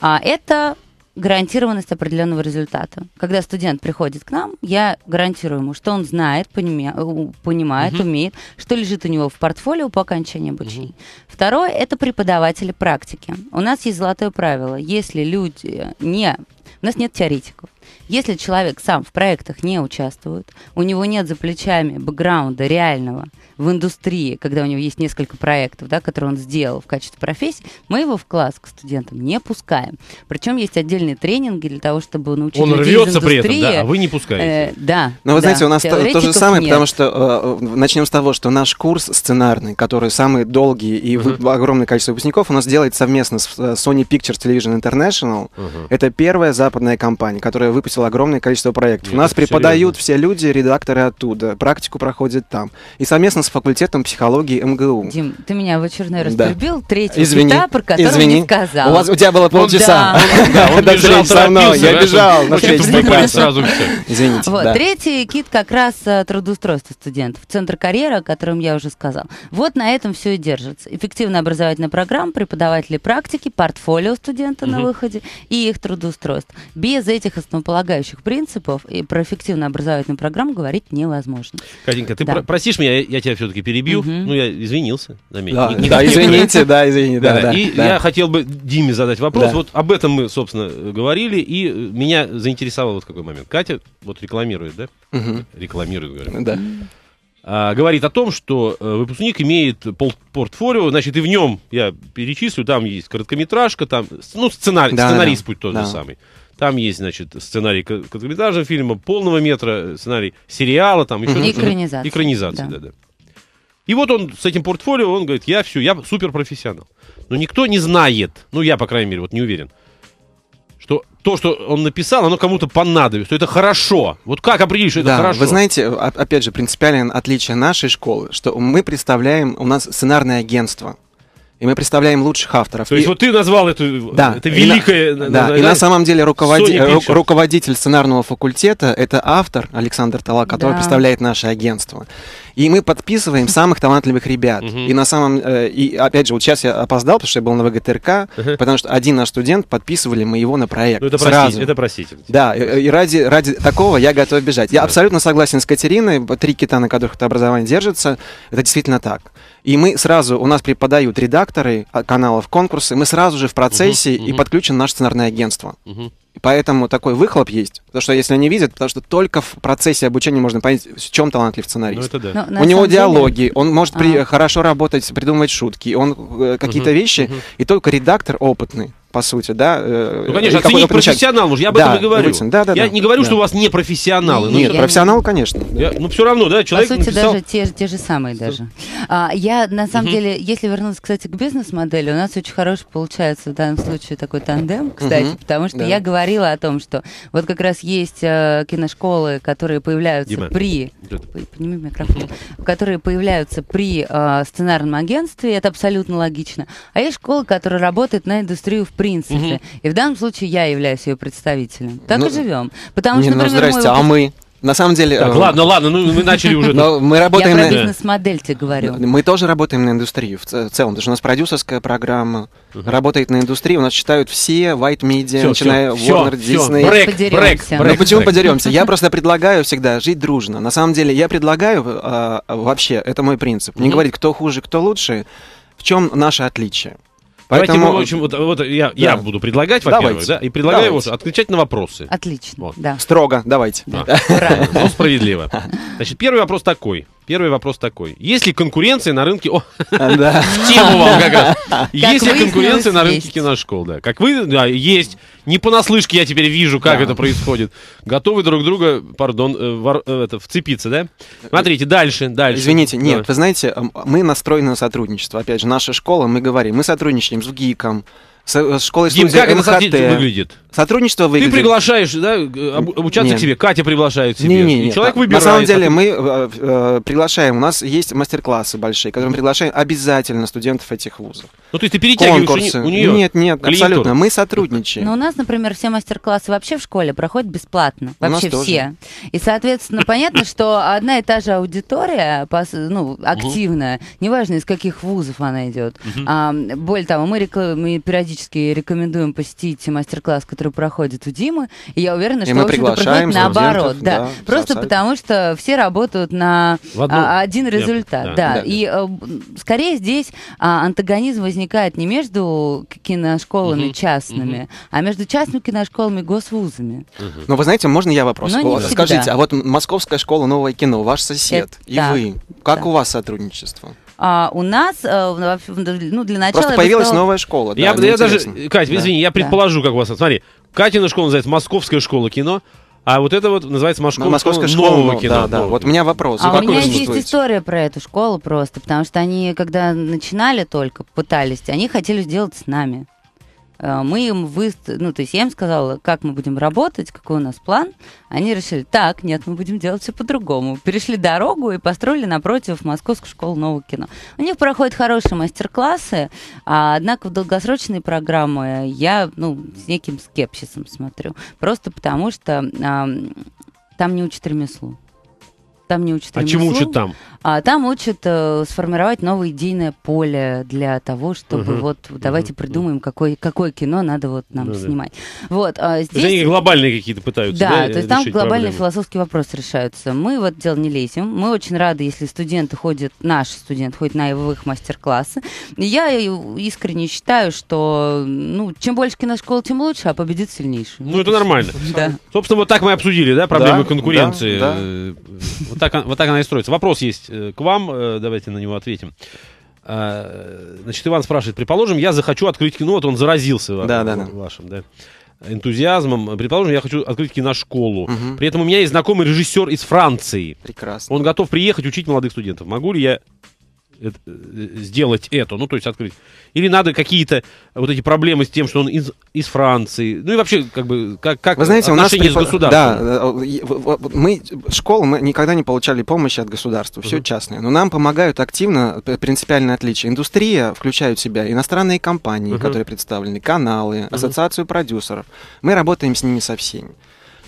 B: а, это гарантированность определенного результата. Когда студент приходит к нам, я гарантирую ему, что он знает, понимает, понимает угу. умеет, что лежит у него в портфолио по окончании обучения. Угу. Второе – это преподаватели практики. У нас есть золотое правило. Если люди не... У нас нет теоретиков. Если человек сам в проектах не участвует, у него нет за плечами бэкграунда реального в индустрии, когда у него есть несколько проектов, да, которые он сделал в качестве профессии, мы его в класс к студентам не пускаем. Причем есть отдельные тренинги для того, чтобы
C: научить Он рвется при этом, да, а вы не пускаете. Э, да. Но вы да. знаете, у нас то, же самое, нет. потому что э, начнем с того, что наш курс сценарный, который самый долгий и uh-huh. Вы, огромное количество выпускников, у нас делает совместно с э, Sony Pictures Television International. Uh-huh. Это первая западная компания, которая выпустила выпустил огромное количество проектов. Нет, У нас преподают серьезно. все люди, редакторы оттуда, практику проходят там. И совместно с факультетом психологии МГУ. Дим,
B: ты меня в очередной раз да. перебил, третий извини, кита, про который извини. не сказал. У, вас, у тебя было полчаса. Да, Он бежал, со я бежал. сразу Извините. Вот, третий кит как раз э, трудоустройство студентов. Центр карьеры, о котором я уже сказал. Вот на этом все и держится. Эффективная образовательная программа, преподаватели практики, портфолио студента на выходе и их трудоустройство. Без этих основополагающих основополагающих принципов и про эффективную образовательную программу говорить невозможно.
A: Катенька, ты да. про- простишь меня, я, тебя все-таки перебью. Угу. Ну, я извинился. Заметь. Да, не, да, не, извините, да, извините. Да, да, и да. я хотел бы Диме задать вопрос. Да. Вот об этом мы, собственно, говорили, и э, меня заинтересовал вот какой момент. Катя вот рекламирует, да? Угу. Рекламирует, говорю. Да. А, говорит о том, что э, выпускник имеет пол портфолио, значит, и в нем, я перечислю, там есть короткометражка, там, ну, сценарий, да, сценарист да, путь тот да. же самый. Там есть, значит, сценарий короткометражного фильма, полного метра, э, сценарий сериала, там еще... Экранизация. Экранизация, да. да, И вот он с этим портфолио, он говорит, я все, я суперпрофессионал. Но никто не знает, ну я, по крайней мере, вот не уверен, что то, что он написал, оно кому-то понадобится, что это хорошо. Вот как определить, что да, это хорошо? Вы
C: знаете, опять же, принципиальное отличие нашей школы, что мы представляем, у нас сценарное агентство. И мы представляем лучших авторов. То есть и... вот
A: ты назвал эту да, это великое... И на... Да, и на самом
C: деле руководи... Ру э, руководитель сценарного факультета — это автор Александр Тала, который да. представляет наше агентство. И мы подписываем самых талантливых ребят. Угу. И на самом... Э, и опять же, вот сейчас я опоздал, потому что я был на ВГТРК, угу. потому что один наш студент, подписывали мы его на проект. Ну, это, сразу. Простите, это простите. Да, и, э, и ради, ради такого я готов бежать. Я абсолютно согласен с Катериной, три кита, на которых это образование держится, это действительно так. И мы сразу, у нас преподают редакторы а, каналов конкурсы, мы сразу же в процессе угу, и подключен наше сценарное агентство. Угу. Поэтому такой выхлоп есть. Потому что если они видят, потому что только в процессе обучения можно понять, в чем талантлив сценарист. Ну, да. Но, У него диалоги, деле... он может а. при... хорошо работать, придумывать шутки, он э, какие-то угу, вещи, угу. и только редактор опытный по сути, да. Э, ну, конечно, оценить профессионал уже, я об да, этом и говорю. Да, Да, да, я да, не говорю, да. что у
A: вас не профессионалы. Нет, ну, профессионал, конечно. Я, ну, ну все равно, да, человек По сути, написал... даже
B: те, те же самые что? даже. А, я, на самом uh деле, если вернуться, кстати, к бизнес-модели, у нас очень хороший получается в данном случае такой тандем, кстати, uh потому что да. я говорила о том, что вот как раз есть э, киношколы, которые появляются Дима. при... Подними микрофон. Которые появляются при э, сценарном агентстве, это абсолютно логично. А есть школы, которые работают на индустрию в принципе. Угу. И в данном случае я являюсь ее представителем. Так ну, и живем. Потому не, что, ну, например, ну, здрасте, мой... а мы...
C: На самом деле... Так, э, ладно, ладно, ну мы начали уже. Но мы работаем Я про
B: бизнес-модель тебе говорю.
C: Мы тоже работаем на индустрию в целом, потому что у нас продюсерская программа угу. работает на индустрии, у нас читают все white media, все, начиная все, Warner, все, Disney. Брек, брек, брек, Но ну, почему подеремся? Я просто предлагаю всегда жить дружно. На самом деле я предлагаю э, вообще, это мой принцип, не говорить, кто хуже, кто лучше, в чем наше отличие. Поэтому... Давайте мы, общем,
A: вот, вот я, да. я буду предлагать, во-первых, да, и предлагаю давайте.
C: отвечать на вопросы.
A: Отлично, вот. да. Строго, давайте. Да. Да. Ну, справедливо. Значит, первый вопрос такой. Первый вопрос такой. Есть ли конкуренция на рынке... О, да. тему вам как раз. Как есть ли конкуренция на рынке есть. киношкол? Да. Как вы... Да, есть. Не понаслышке я теперь вижу, как да. это
C: происходит. Готовы друг друга, пардон, э, вор, э, это, вцепиться, да? Смотрите, дальше, дальше. Извините, нет, да. вы знаете, мы настроены на сотрудничество. Опять же, наша школа, мы говорим, мы сотрудничаем с ГИКом, Э, школа Дим, как это МХТ. выглядит? Сотрудничество выглядит. Ты приглашаешь, да, обучаться нет. к тебе, Катя приглашает к тебе. Не, не, не, человек нет. выбирает. На самом деле мы э, э, приглашаем, у нас есть мастер-классы большие, которые мы приглашаем обязательно студентов этих вузов.
A: Ну, то есть ты перетягиваешь Конкурсы. у нее? Нет, нет, клиентур. абсолютно,
C: мы сотрудничаем.
B: Но у нас, например, все мастер-классы вообще в школе проходят бесплатно, вообще все. И, соответственно, понятно, что одна и та же аудитория, ну, активная, неважно из каких вузов она идет. а, Более того, мы периодически всячески рекомендуем посетить мастер-класс, который проходит у Димы. И я уверена, что, и мы наоборот. Да. да, просто сайт. потому, что все работают на одну... а, один Нет, результат. Да. Да. да. И а, скорее здесь а, антагонизм возникает не между киношколами угу. частными, угу. а между частными киношколами и госвузами.
C: Угу. Но вы знаете, можно я вопрос? Скажите, а вот Московская школа нового кино, ваш сосед Это, и да, вы, как да. у вас сотрудничество?
B: а, у нас, а, ну, для начала... Просто появилась сказала... новая
C: школа. Да, я, я даже, Кать, извини, да. я предположу,
A: да. как у вас... Смотри, Катина школа называется «Московская школа кино», а вот это вот называется Московская, Московская школа нового кино. Да, да. Вот у меня вопрос. А у меня есть
B: история про эту школу просто, потому что они, когда начинали только, пытались, они хотели сделать с нами. Э, мы им вы... ну, то есть я им сказала, как мы будем работать, какой у нас план. Они решили, так, нет, мы будем делать все по-другому. Перешли дорогу и построили напротив Московскую школу нового кино. У них проходят хорошие мастер-классы, а, однако в долгосрочные программы я, ну, с неким скепсисом смотрю. Просто потому что а, там не учат ремеслу. Там не учат ремеслу. А чему учат там? А там учат э, сформировать новое идейное поле для того, чтобы угу. вот давайте угу. придумаем, какой, какое кино надо вот нам ну да, снимать. Да. Вот, а здесь... То есть они
A: глобальные какие-то
C: пытаются, да? Да, то есть там глобальные проблемы.
B: философские вопросы решаются. Мы в это дело не лезем. Мы очень рады, если студенты ходят, наш студент ходит на его их мастер-классы. Я искренне считаю, что ну, чем больше киношкол, тем лучше, а победит сильнейший. Ну, это нормально. Да.
A: Собственно, вот так мы обсудили, да, проблемы да, конкуренции. Да, да. Э, вот, так, вот так она и строится. Вопрос есть. Э, к вам. Э, давайте на него ответим. А, значит, Иван спрашивает, предположим, я захочу открыть кино, вот он заразился да, да, да. вашим, да? энтузиазмом. Предположим, я хочу открыть киношколу. Угу. При этом у меня есть знакомый режиссер из Франции. Прекрасно. Он готов приехать учить молодых студентов. Могу ли я Э, сделать это, ну, то есть открыть. Или надо какие-то вот эти проблемы с тем, что он из, из Франции. Ну и вообще, как бы, как, как Вы знаете, у нас препод... с государством? Да,
C: э, э, мы, школы, мы никогда не получали помощи от государства, все uh-huh. частное. Но нам помогают активно, принципиальное отличие. Индустрия включает в себя иностранные компании, uh-huh. которые представлены, каналы, uh-huh. ассоциацию продюсеров. Мы работаем с ними со всеми.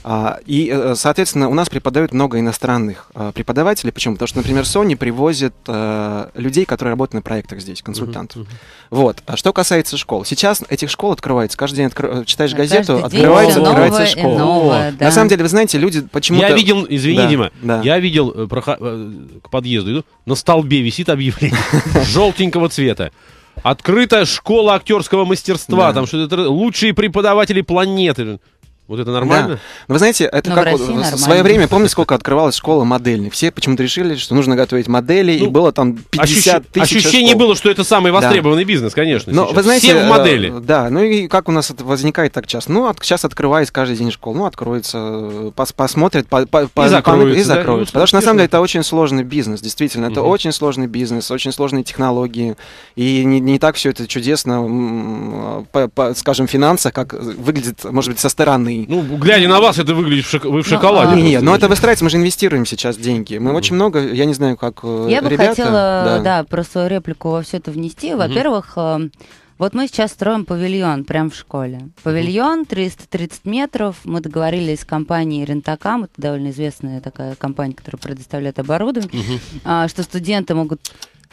C: А, и, э, соответственно, у нас преподают много иностранных а, преподавателей. Почему? Потому что, например, Sony привозит э, людей, которые работают на проектах здесь, консультантов. Uh-huh, uh-huh. Вот. А что касается школ. Сейчас этих школ открывается. Каждый день откро... Э, читаешь газету, день открывается, открывается школа. да. На самом деле, вы знаете, люди почему-то... Я видел, извини, да, Дима, да. я
A: видел проход... к подъезду, иду, на столбе висит объявление желтенького цвета. открытая школа актерского мастерства. Там что-то лучшие преподаватели планеты. Вот это нормально? Да.
C: Но вы знаете, это Но как в, вот, в свое время, помните, сколько открывалась школа модельной? Все почему-то решили, что нужно готовить модели, ну, и было там 50 ощущ... тысяч Ощущение школ.
A: было, что это самый востребованный да. бизнес, конечно, Но, вы знаете, Все в э, модели. Э,
C: да, ну и как у нас это возникает так часто? Ну, от, сейчас открывается каждый день школ, ну, откроется, э, пос, посмотрит, по, по, и по, закроется. И закроется. Ну, Потому что, на самом деле, это очень сложный бизнес, действительно. Это угу. очень сложный бизнес, очень сложные технологии. И не, не так все это чудесно, по, по, скажем, финансах, как выглядит, может быть, со стороны ну,
A: глядя на вас, это
C: выглядит, в шок... вы в ну, шоколаде. А, ну, а... Нет, но это выстраивается, мы же инвестируем сейчас деньги. Мы очень много, я не знаю, как э, Я ребята, бы хотела, да. да,
B: про свою реплику во все это внести. Во-первых, э, Вот мы сейчас строим павильон прямо в школе. Павильон 330 метров. Мы договорились с компанией Рентакам, это довольно известная такая компания, которая предоставляет оборудование, а, что студенты могут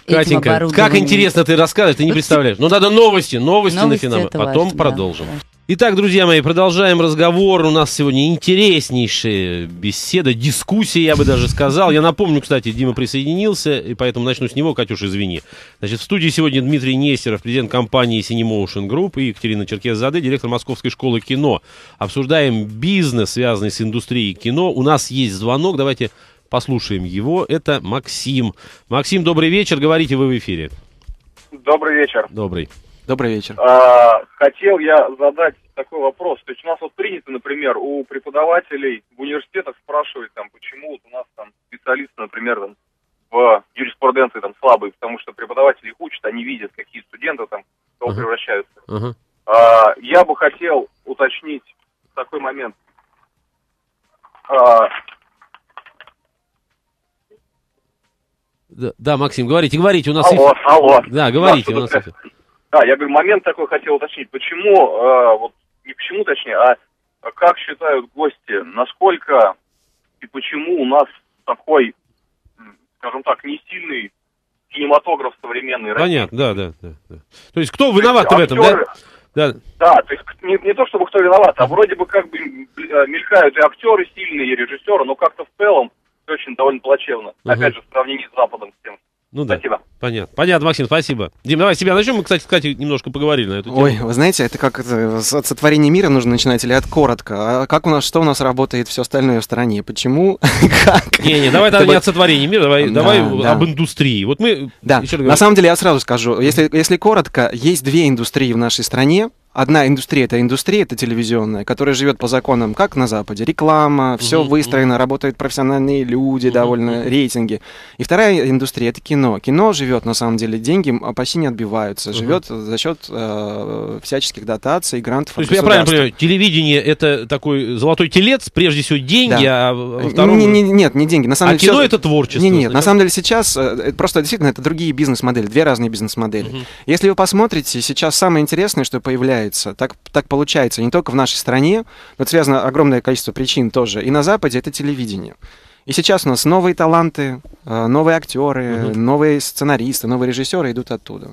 A: Катенька, как интересно ты рассказываешь, ты не представляешь. Ну, надо новости, новости, новости на финал. Потом важно, продолжим. Да. Итак, друзья мои, продолжаем разговор. У нас сегодня интереснейшая беседа, дискуссия, я бы даже сказал. Я напомню, кстати, Дима присоединился, и поэтому начну с него. Катюш, извини. Значит, в студии сегодня Дмитрий Нестеров, президент компании Cinemotion Group, и Екатерина Черкес-Заде, директор Московской школы кино. Обсуждаем бизнес, связанный с индустрией кино. У нас есть звонок, давайте послушаем его. Это Максим. Максим, добрый вечер, говорите вы в эфире.
C: Добрый вечер.
A: Добрый. Добрый вечер.
C: А, хотел я задать такой вопрос. То есть у нас вот принято, например, у преподавателей в университетах спрашивать, там, почему вот у нас там специалисты, например, там, в юриспруденции там слабые, потому что преподаватели их учат, они видят, какие студенты там кого uh-huh. превращаются. Uh-huh. А, я бы хотел уточнить такой момент. А...
A: Да, да, Максим, говорите, говорите, у нас... Алло, эфир... алло. Да, говорите, да, у нас... Эфир.
C: Да, я говорю, момент такой хотел уточнить. Почему, э, вот не почему точнее, а как считают гости, насколько и почему у нас такой, скажем так, не сильный кинематограф современный. Понятно,
A: да, да, да, да. То есть кто виноват есть, в этом, актеры, да?
C: Да. то есть не, не то чтобы кто виноват, а вроде бы как бы э, мелькают и актеры сильные, и режиссеры, но как-то в целом очень довольно плачевно. Угу. Опять же, в сравнении с Западом с тем,
A: ну да. Спасибо. Понятно. Понятно, Максим, спасибо.
C: Дим, давай с тебя начнем. Мы, кстати, кстати, немножко поговорили на эту тему. Ой, вы знаете, это как от сотворения мира нужно начинать или от коротко? А как у нас, что у нас работает все остальное в стране? Почему? как? Не, не, давай тогда не от
A: сотворения мира, давай, да, давай да. об индустрии. Вот мы... Да, на самом
C: деле я сразу скажу, если, если коротко, есть две индустрии в нашей стране, одна индустрия, это индустрия, это телевизионная, которая живет по законам, как на Западе, реклама, все mm-hmm. выстроено, работают профессиональные люди, mm-hmm. довольно рейтинги. И вторая индустрия это кино. Кино живет на самом деле деньги, не отбиваются, mm-hmm. живет за счет э, всяческих дотаций, грантов. То есть я правильно понимаю,
A: телевидение это такой золотой телец,
C: прежде всего деньги, да. а э, втором... Не, не, нет, не деньги. На самом а деле, кино все... это творчество. Нет, нет, на самом деле сейчас э, э, просто действительно это другие бизнес-модели, две разные бизнес-модели. Mm-hmm. Если вы посмотрите, сейчас самое интересное, что появляется получается. Так, так получается не только в нашей стране, но это связано огромное количество причин тоже. И на Западе это телевидение. И сейчас у нас новые таланты, э, новые актеры, угу. новые сценаристы, новые режиссеры идут оттуда.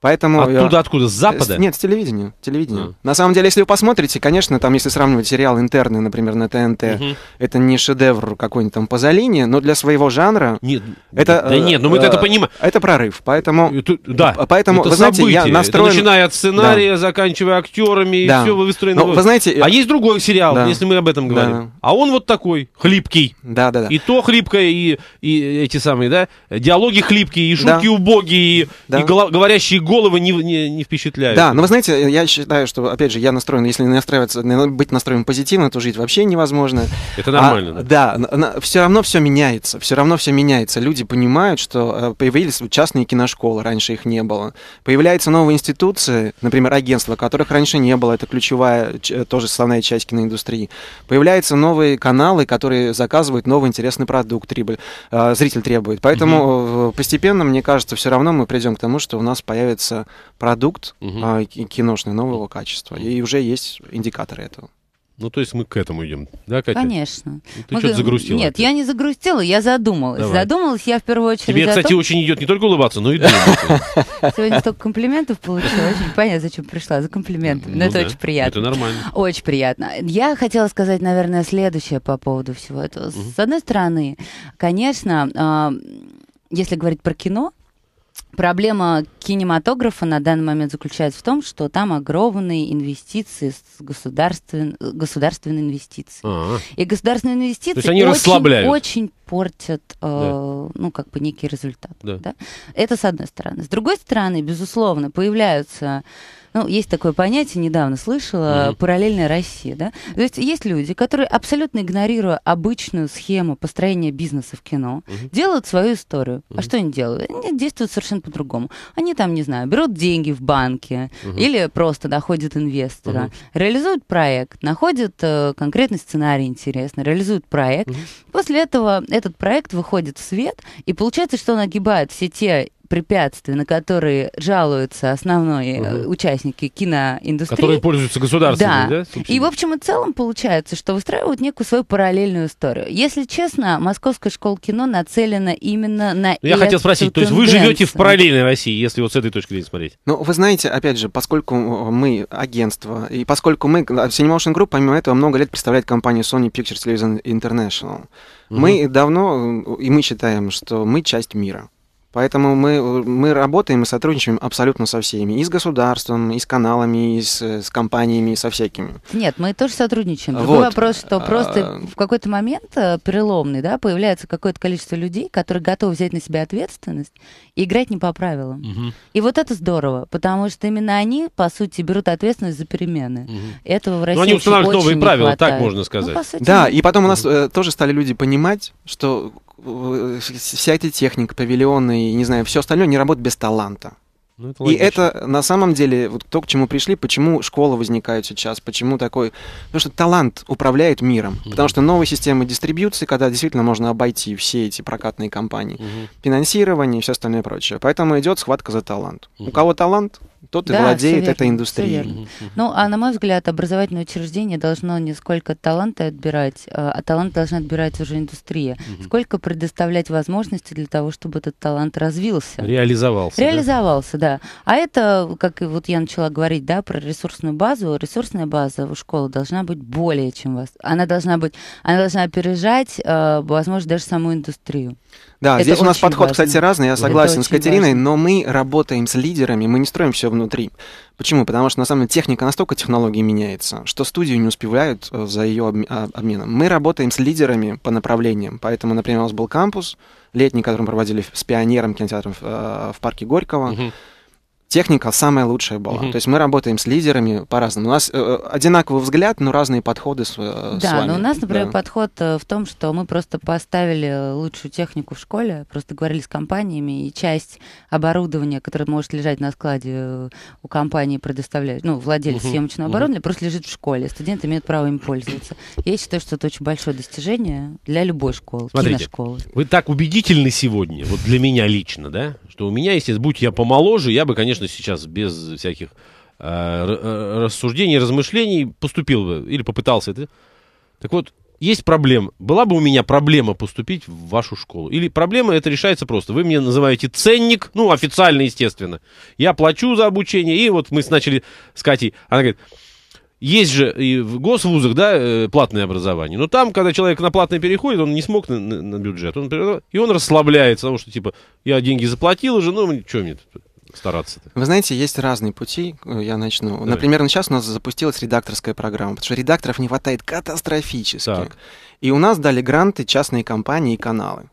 C: Поэтому Оттуда, я... откуда? С Запада? Нет, с телевидения. телевидения. Mm. На самом деле, если вы посмотрите, конечно, там, если сравнивать сериал «Интерны», например, на ТНТ, mm-hmm. это не шедевр какой-нибудь там Пазолини, но для своего жанра... Нет, это, да э, нет, но ну мы э, это понимаем. Это прорыв, поэтому... Это, да, поэтому, это вы знаете, я настроен... Это начиная от сценария,
A: да. заканчивая актерами, да. и все выстроено... Но, вы знаете... Э, а есть другой сериал, да. если мы об этом говорим. Да. А он вот такой, хлипкий. Да-да-да. И то хлипкое, и, и эти самые, да, диалоги хлипкие, и шутки да. убогие, и, да. и говорящие головы не, не, не впечатляют. Да, но вы
C: знаете, я считаю, что, опять же, я настроен, если не настраиваться, быть настроен позитивно, то жить вообще невозможно. Это а, нормально, а, да? Да, все равно все меняется, все равно все меняется. Люди понимают, что э, появились частные киношколы, раньше их не было. Появляются новые институции, например, агентства, которых раньше не было, это ключевая, э, тоже основная часть киноиндустрии. Появляются новые каналы, которые заказывают новый интересный продукт, трибуль, э, зритель требует. Поэтому угу. постепенно, мне кажется, все равно мы придем к тому, что у нас появится называется продукт угу. а, киношный нового качества. И уже есть индикаторы этого.
A: Ну, то есть мы к этому идем, да, Катя?
B: Конечно. Ну, ты мы... что-то загрустила. Нет, я не загрустила, я задумалась. Давай. Задумалась я в первую очередь Тебе, кстати, том...
A: очень идет не только улыбаться, но и думать. Сегодня столько
B: комплиментов получила. Очень понятно, зачем пришла, за комплиментами. Но ну, это да. очень приятно. Это нормально. Очень приятно. Я хотела сказать, наверное, следующее по поводу всего этого. Угу. С одной стороны, конечно, а, если говорить про кино, Проблема кинематографа на данный момент заключается в том, что там огромные инвестиции с государствен... государственные инвестиции. А-а-а. И государственные инвестиции То есть они очень, расслабляют. очень портят, э, да. ну, как бы некий результат. Да. Да? Это с одной стороны. С другой стороны, безусловно, появляются ну, есть такое понятие, недавно слышала, mm-hmm. параллельная Россия, да? То есть есть люди, которые, абсолютно игнорируя обычную схему построения бизнеса в кино, mm-hmm. делают свою историю. Mm-hmm. А что они делают? Они действуют совершенно по-другому. Они там, не знаю, берут деньги в банке mm-hmm. или просто находят инвестора, mm-hmm. реализуют проект, находят э, конкретный сценарий интересный, реализуют проект. Mm-hmm. После этого этот проект выходит в свет, и получается, что он огибает все те препятствий, на которые жалуются основные угу. Э, участники киноиндустрии. Которые пользуются государством, да? да и в общем и целом получается, что выстраивают некую свою параллельную историю. Если честно, Московская школа кино нацелена именно на... Я хотел
C: спросить, то есть вы живете в параллельной России, если вот с этой точки зрения смотреть? Ну, вы знаете, опять же, поскольку мы агентство, и поскольку мы, а, Cinema Group, помимо этого, много лет представляет компанию Sony Pictures Television International. Угу. Мы давно, и мы считаем, что мы часть мира. Поэтому мы, мы работаем и сотрудничаем абсолютно со всеми. И с государством, и с каналами, и с, с компаниями, и со всякими.
B: Нет, мы тоже сотрудничаем. Другой вот. вопрос, что а, просто а... в какой-то момент э, переломный, да, появляется какое-то количество людей, которые готовы взять на себя ответственность и играть не по правилам. Угу. И вот это здорово, потому что именно они, по сути, берут ответственность за перемены. Угу. Этого в ну, России Но они устанавливают новые
A: правила, так можно сказать. Ну, сути, да,
C: и потом у нас угу. тоже стали люди понимать, что вся эта техника, павильоны и, не знаю, все остальное не работает без таланта. Ну, это и это на самом деле вот то, к чему пришли, почему школы возникают сейчас, почему такой, потому что талант управляет миром, mm-hmm. потому что новые системы дистрибьюции, когда действительно можно обойти все эти прокатные компании, mm-hmm. финансирование и все остальное прочее, поэтому идет схватка за талант. Mm-hmm. У кого талант, тот да, и владеет этой индустрией.
B: Ну, а на мой взгляд, образовательное учреждение должно не сколько таланта отбирать, а, а талант должна отбирать уже индустрия. Угу. Сколько предоставлять возможности для того, чтобы этот талант развился.
A: Реализовался. Реализовался,
B: да. да. А это, как вот я начала говорить, да, про ресурсную базу. Ресурсная база у школы должна быть более, чем вас. Она должна быть, она должна опережать, а, возможно, даже саму индустрию.
C: Да, это здесь у нас подход, важно. кстати, разный, я согласен с Катериной, важно. но мы работаем с лидерами, мы не строим все внутри. Почему? Потому что на самом деле техника настолько технологии меняется, что студию не успевают э, за ее а, обменом. Мы работаем с лидерами по направлениям. Поэтому, например, у нас был кампус летний, который мы проводили с пионером кинотеатром в, э, в парке Горького. Угу техника самая лучшая была. Угу. То есть мы работаем с лидерами по-разному. У нас э, э одинаковый взгляд, но разные подходы с, э, да, с вами. но у нас, например, да.
B: подход э, в том, что мы просто поставили лучшую технику в школе, просто говорили с компаниями, и часть оборудования, которое может лежать на складе э, у компании, предоставляет, ну, владелец угу. съемочного угу. оборудования, просто лежит в школе. Студенты имеют право им пользоваться. Я считаю, что это очень большое достижение для любой школы, Смотрите, киношколы.
A: Вы так убедительны сегодня, вот для меня лично, да, что у меня, если будь я помоложе, я бы, конечно, конечно, сейчас без всяких э, э, рассуждений, размышлений поступил бы или попытался это. Так вот, есть проблема. Была бы у меня проблема поступить в вашу школу. Или проблема это решается просто. Вы мне называете ценник, ну, официально, естественно. Я плачу за обучение. И вот мы начали с Катей. Она говорит, есть же и в госвузах, да, э, платное образование. Но там, когда человек на платное переходит, он не смог на, на, на бюджет. Он, и он расслабляется, потому что, типа, я
C: деньги заплатил уже, ну, что мне тут? стараться-то? Вы знаете, есть разные пути. Э, я начну. Давай. Например, сейчас у нас запустилась редакторская программа, потому что редакторов не хватает катастрофически. Так. И у нас дали гранты частные компании и каналы.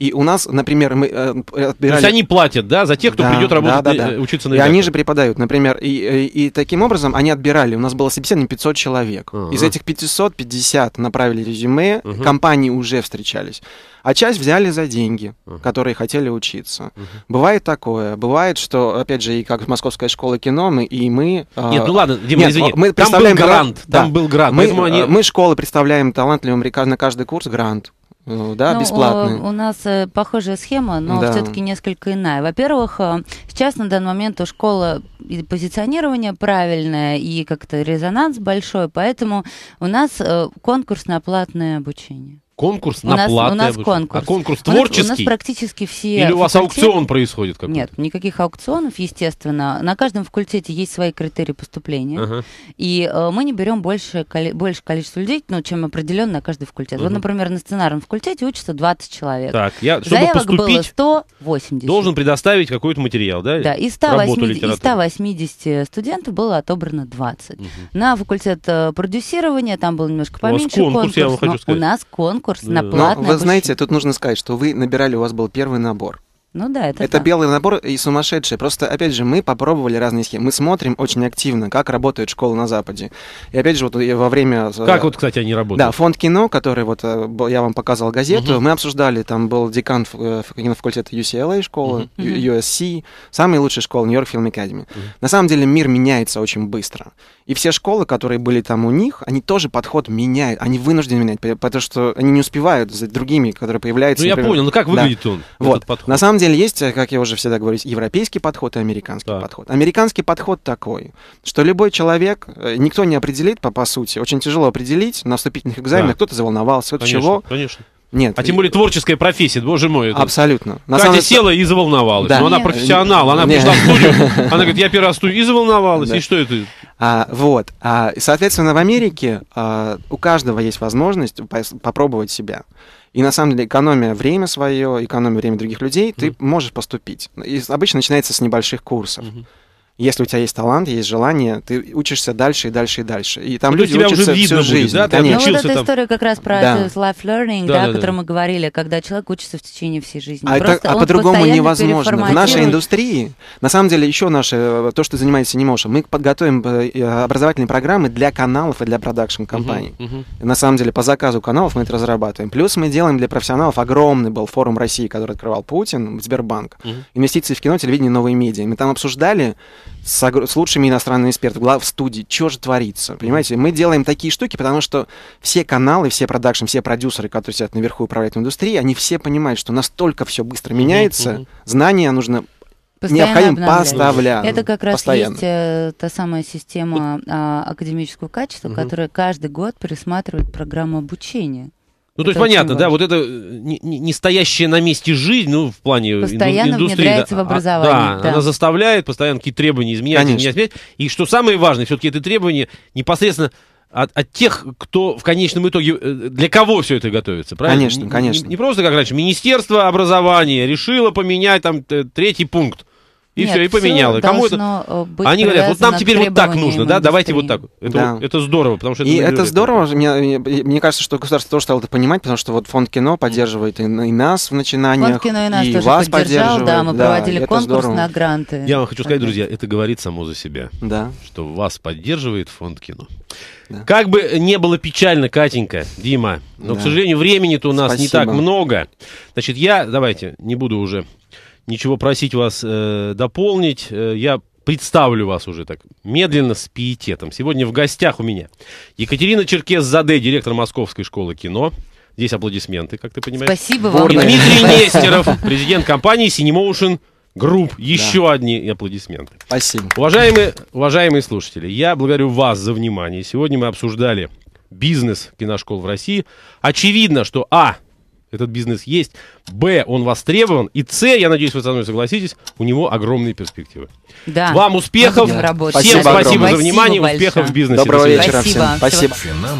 C: И у нас, например, мы э, э, отбирали... То есть они
A: платят, да, за тех, кто да, придет работать, да, да, э, да. учиться на И они же
C: преподают, например. И, и, и таким образом они отбирали. У нас было собеседование 500 человек. Uh-huh. Из а. этих 500 50 направили резюме, uh-huh. компании уже встречались. А часть взяли за деньги, которые хотели учиться. Uh-huh. Бывает такое. Бывает, что, опять же, и как Московская школа кино, мы, и мы... А, нет, ну ладно, Дима, нет, извини. Мы там был грант. Там да, был грант. Мы, они... мы школы представляем талантливым на каждый курс грант ну да, ну, бесплатные. Э, у
B: нас э, похожая схема, но да. все-таки несколько иная. Во-первых, э, сейчас на данный момент у школы позиционирование правильное, и как-то резонанс большой, поэтому у нас конкурс на платное обучение.
A: Конкурс на платное У нас конкурс. А конкурс творческий? У нас, у нас
B: практически все... Или у вас факультет... аукцион
A: происходит какой-то? Нет,
B: никаких аукционов, естественно. На каждом факультете есть свои критерии поступления. Ага. И э, мы не берем больше, коли... больше количество людей, ну, чем определенно на каждый факультет. Угу. Вот, например, на сценарном факультете учатся 20 человек. Так, я, чтобы Заявок поступить, было
A: 180. должен предоставить какой-то материал, да? Да, из 180, из
B: 180 студентов было отобрано 20. Угу. На факультет э, продюсирования там был немножко поменьше у вас конкурс, конкурс я вам хочу сказать. у нас конкурс конкурс да. на ну, платное Но вы знаете,
C: тут нужно сказать, что вы набирали, у вас был первый набор.
B: Ну
A: да, это
C: Это да. белый набор и сумасшедший. Просто, опять же, мы попробовали разные схемы. Мы смотрим очень активно, как работает школа на Западе. И опять же, вот э, во время... Э, как
A: вот, кстати, они работают? Да,
C: фонд кино, который вот э, я вам показывал газету, угу. мы обсуждали, там был декан кинофакультета UCLA школы, угу. USC, самые лучшие школы Нью-Йорк Фильм Академи. На самом деле мир меняется очень быстро. И все школы, которые были там у них, они тоже подход меняют. Они вынуждены менять, потому что они не успевают за другими, которые появляются. Ну, например... я понял, ну как выглядит да. он, вот. этот подход? На самом деле есть, э, как я уже всегда говорю, европейский подход и американский да. подход. Американский подход такой, что любой человек, э, никто не определит, по, по сути, очень тяжело определить на вступительных экзаменах, да. кто-то заволновался, кто-то чего.
A: Конечно. Нет. А тем более творческая профессия, боже мой. Это... Абсолютно. На Катя самом... села и
C: заволновалась. Да. Но ну, она профессионал, она Нет. пришла в студию, она говорит, я первый раз студию и заволновалась, да. и что это? А, вот. А, соответственно, в Америке а, у каждого есть возможность попробовать себя. И на самом деле, экономия время свое, экономия время других людей, mm. ты можешь поступить. И обычно начинается с небольших курсов. Mm-hmm. Если у тебя есть талант, есть желание, ты учишься дальше и дальше и дальше. И там ну, люди тебя учатся уже видно всю будет, жизнь. Да? Ты конечно. Ну, вот эта там... история как раз про да.
B: life learning, да, да, да, о котором мы говорили, когда человек учится в течение всей жизни. А, это, а по-другому невозможно. В нашей
C: индустрии, на самом деле, еще наше, э, то, что занимается Немоша, мы подготовим э, э, образовательные программы для каналов и для продакшн-компаний. Uh-huh, uh-huh. На самом деле, по заказу каналов мы это разрабатываем. Плюс мы делаем для профессионалов огромный был форум России, который открывал Путин, Сбербанк. Uh-huh. Инвестиции в кино, телевидение, новые медиа. Мы там обсуждали с, с лучшими иностранными экспертами в студии. Что же творится? Понимаете, мы делаем такие штуки, потому что все каналы, все продакшн, все продюсеры, которые сидят наверху управляют индустрией, они все понимают, что настолько все быстро меняется, знания нужно Постоянно необходимо поставлять. Это как раз Постоянно. есть
B: э, та самая система э, академического качества, угу. которая каждый год пересматривает программу обучения.
A: Ну, это то есть понятно, важно. да, вот это э, не, не стоящая на месте жизнь, ну, в плане постоянно индустрии. внедряется да, в а, образование. да, да, она заставляет постоянно какие-то требования изменять, Конечно. изменять. И что самое важное, все-таки это требования непосредственно от, от тех, кто в конечном итоге, э, для кого все это готовится, правильно? Конечно, конечно. Не, не просто, как раньше, Министерство образования решило поменять
C: там третий пункт. И все, и поменяла. Кому
A: это? Э, Они говорят, вот нам теперь вот так нужно, да, давайте вот так. Это, да. это здорово, потому что это... И это
C: здорово, мне, мне кажется, что государство тоже стало это понимать, потому что вот фонд кино поддерживает и, и нас в начинаниях, фонд кино и, нас и тоже вас поддержал, да, мы да, проводили конкурс здорово. на гранты. Я вам хочу сказать, друзья, это говорит само за себя, да. что
A: вас поддерживает фонд кино. Да. Как бы не было печально, Катенька, Дима, но, да. к сожалению, времени-то у нас Спасибо. не так много. Значит, я, давайте, не буду уже ничего просить вас э, дополнить. Э, я представлю вас уже так медленно, с пиететом. Сегодня в гостях у меня Екатерина Черкес-Заде, директор Московской школы кино. Здесь аплодисменты, как ты понимаешь. Спасибо вам. Бурные. Дмитрий Нестеров, президент компании Cinemotion Групп. Еще да. одни аплодисменты. Спасибо. Уважаемые, уважаемые слушатели, я благодарю вас за внимание. Сегодня мы обсуждали бизнес киношкол в России. Очевидно, что А этот бизнес есть. Б, он востребован. И С, я надеюсь, вы со мной согласитесь, у него огромные перспективы. Да. Вам успехов. Всем спасибо, спасибо за внимание. Спасибо большое. успехов в бизнесе. Доброго вечера спасибо. всем. Спасибо.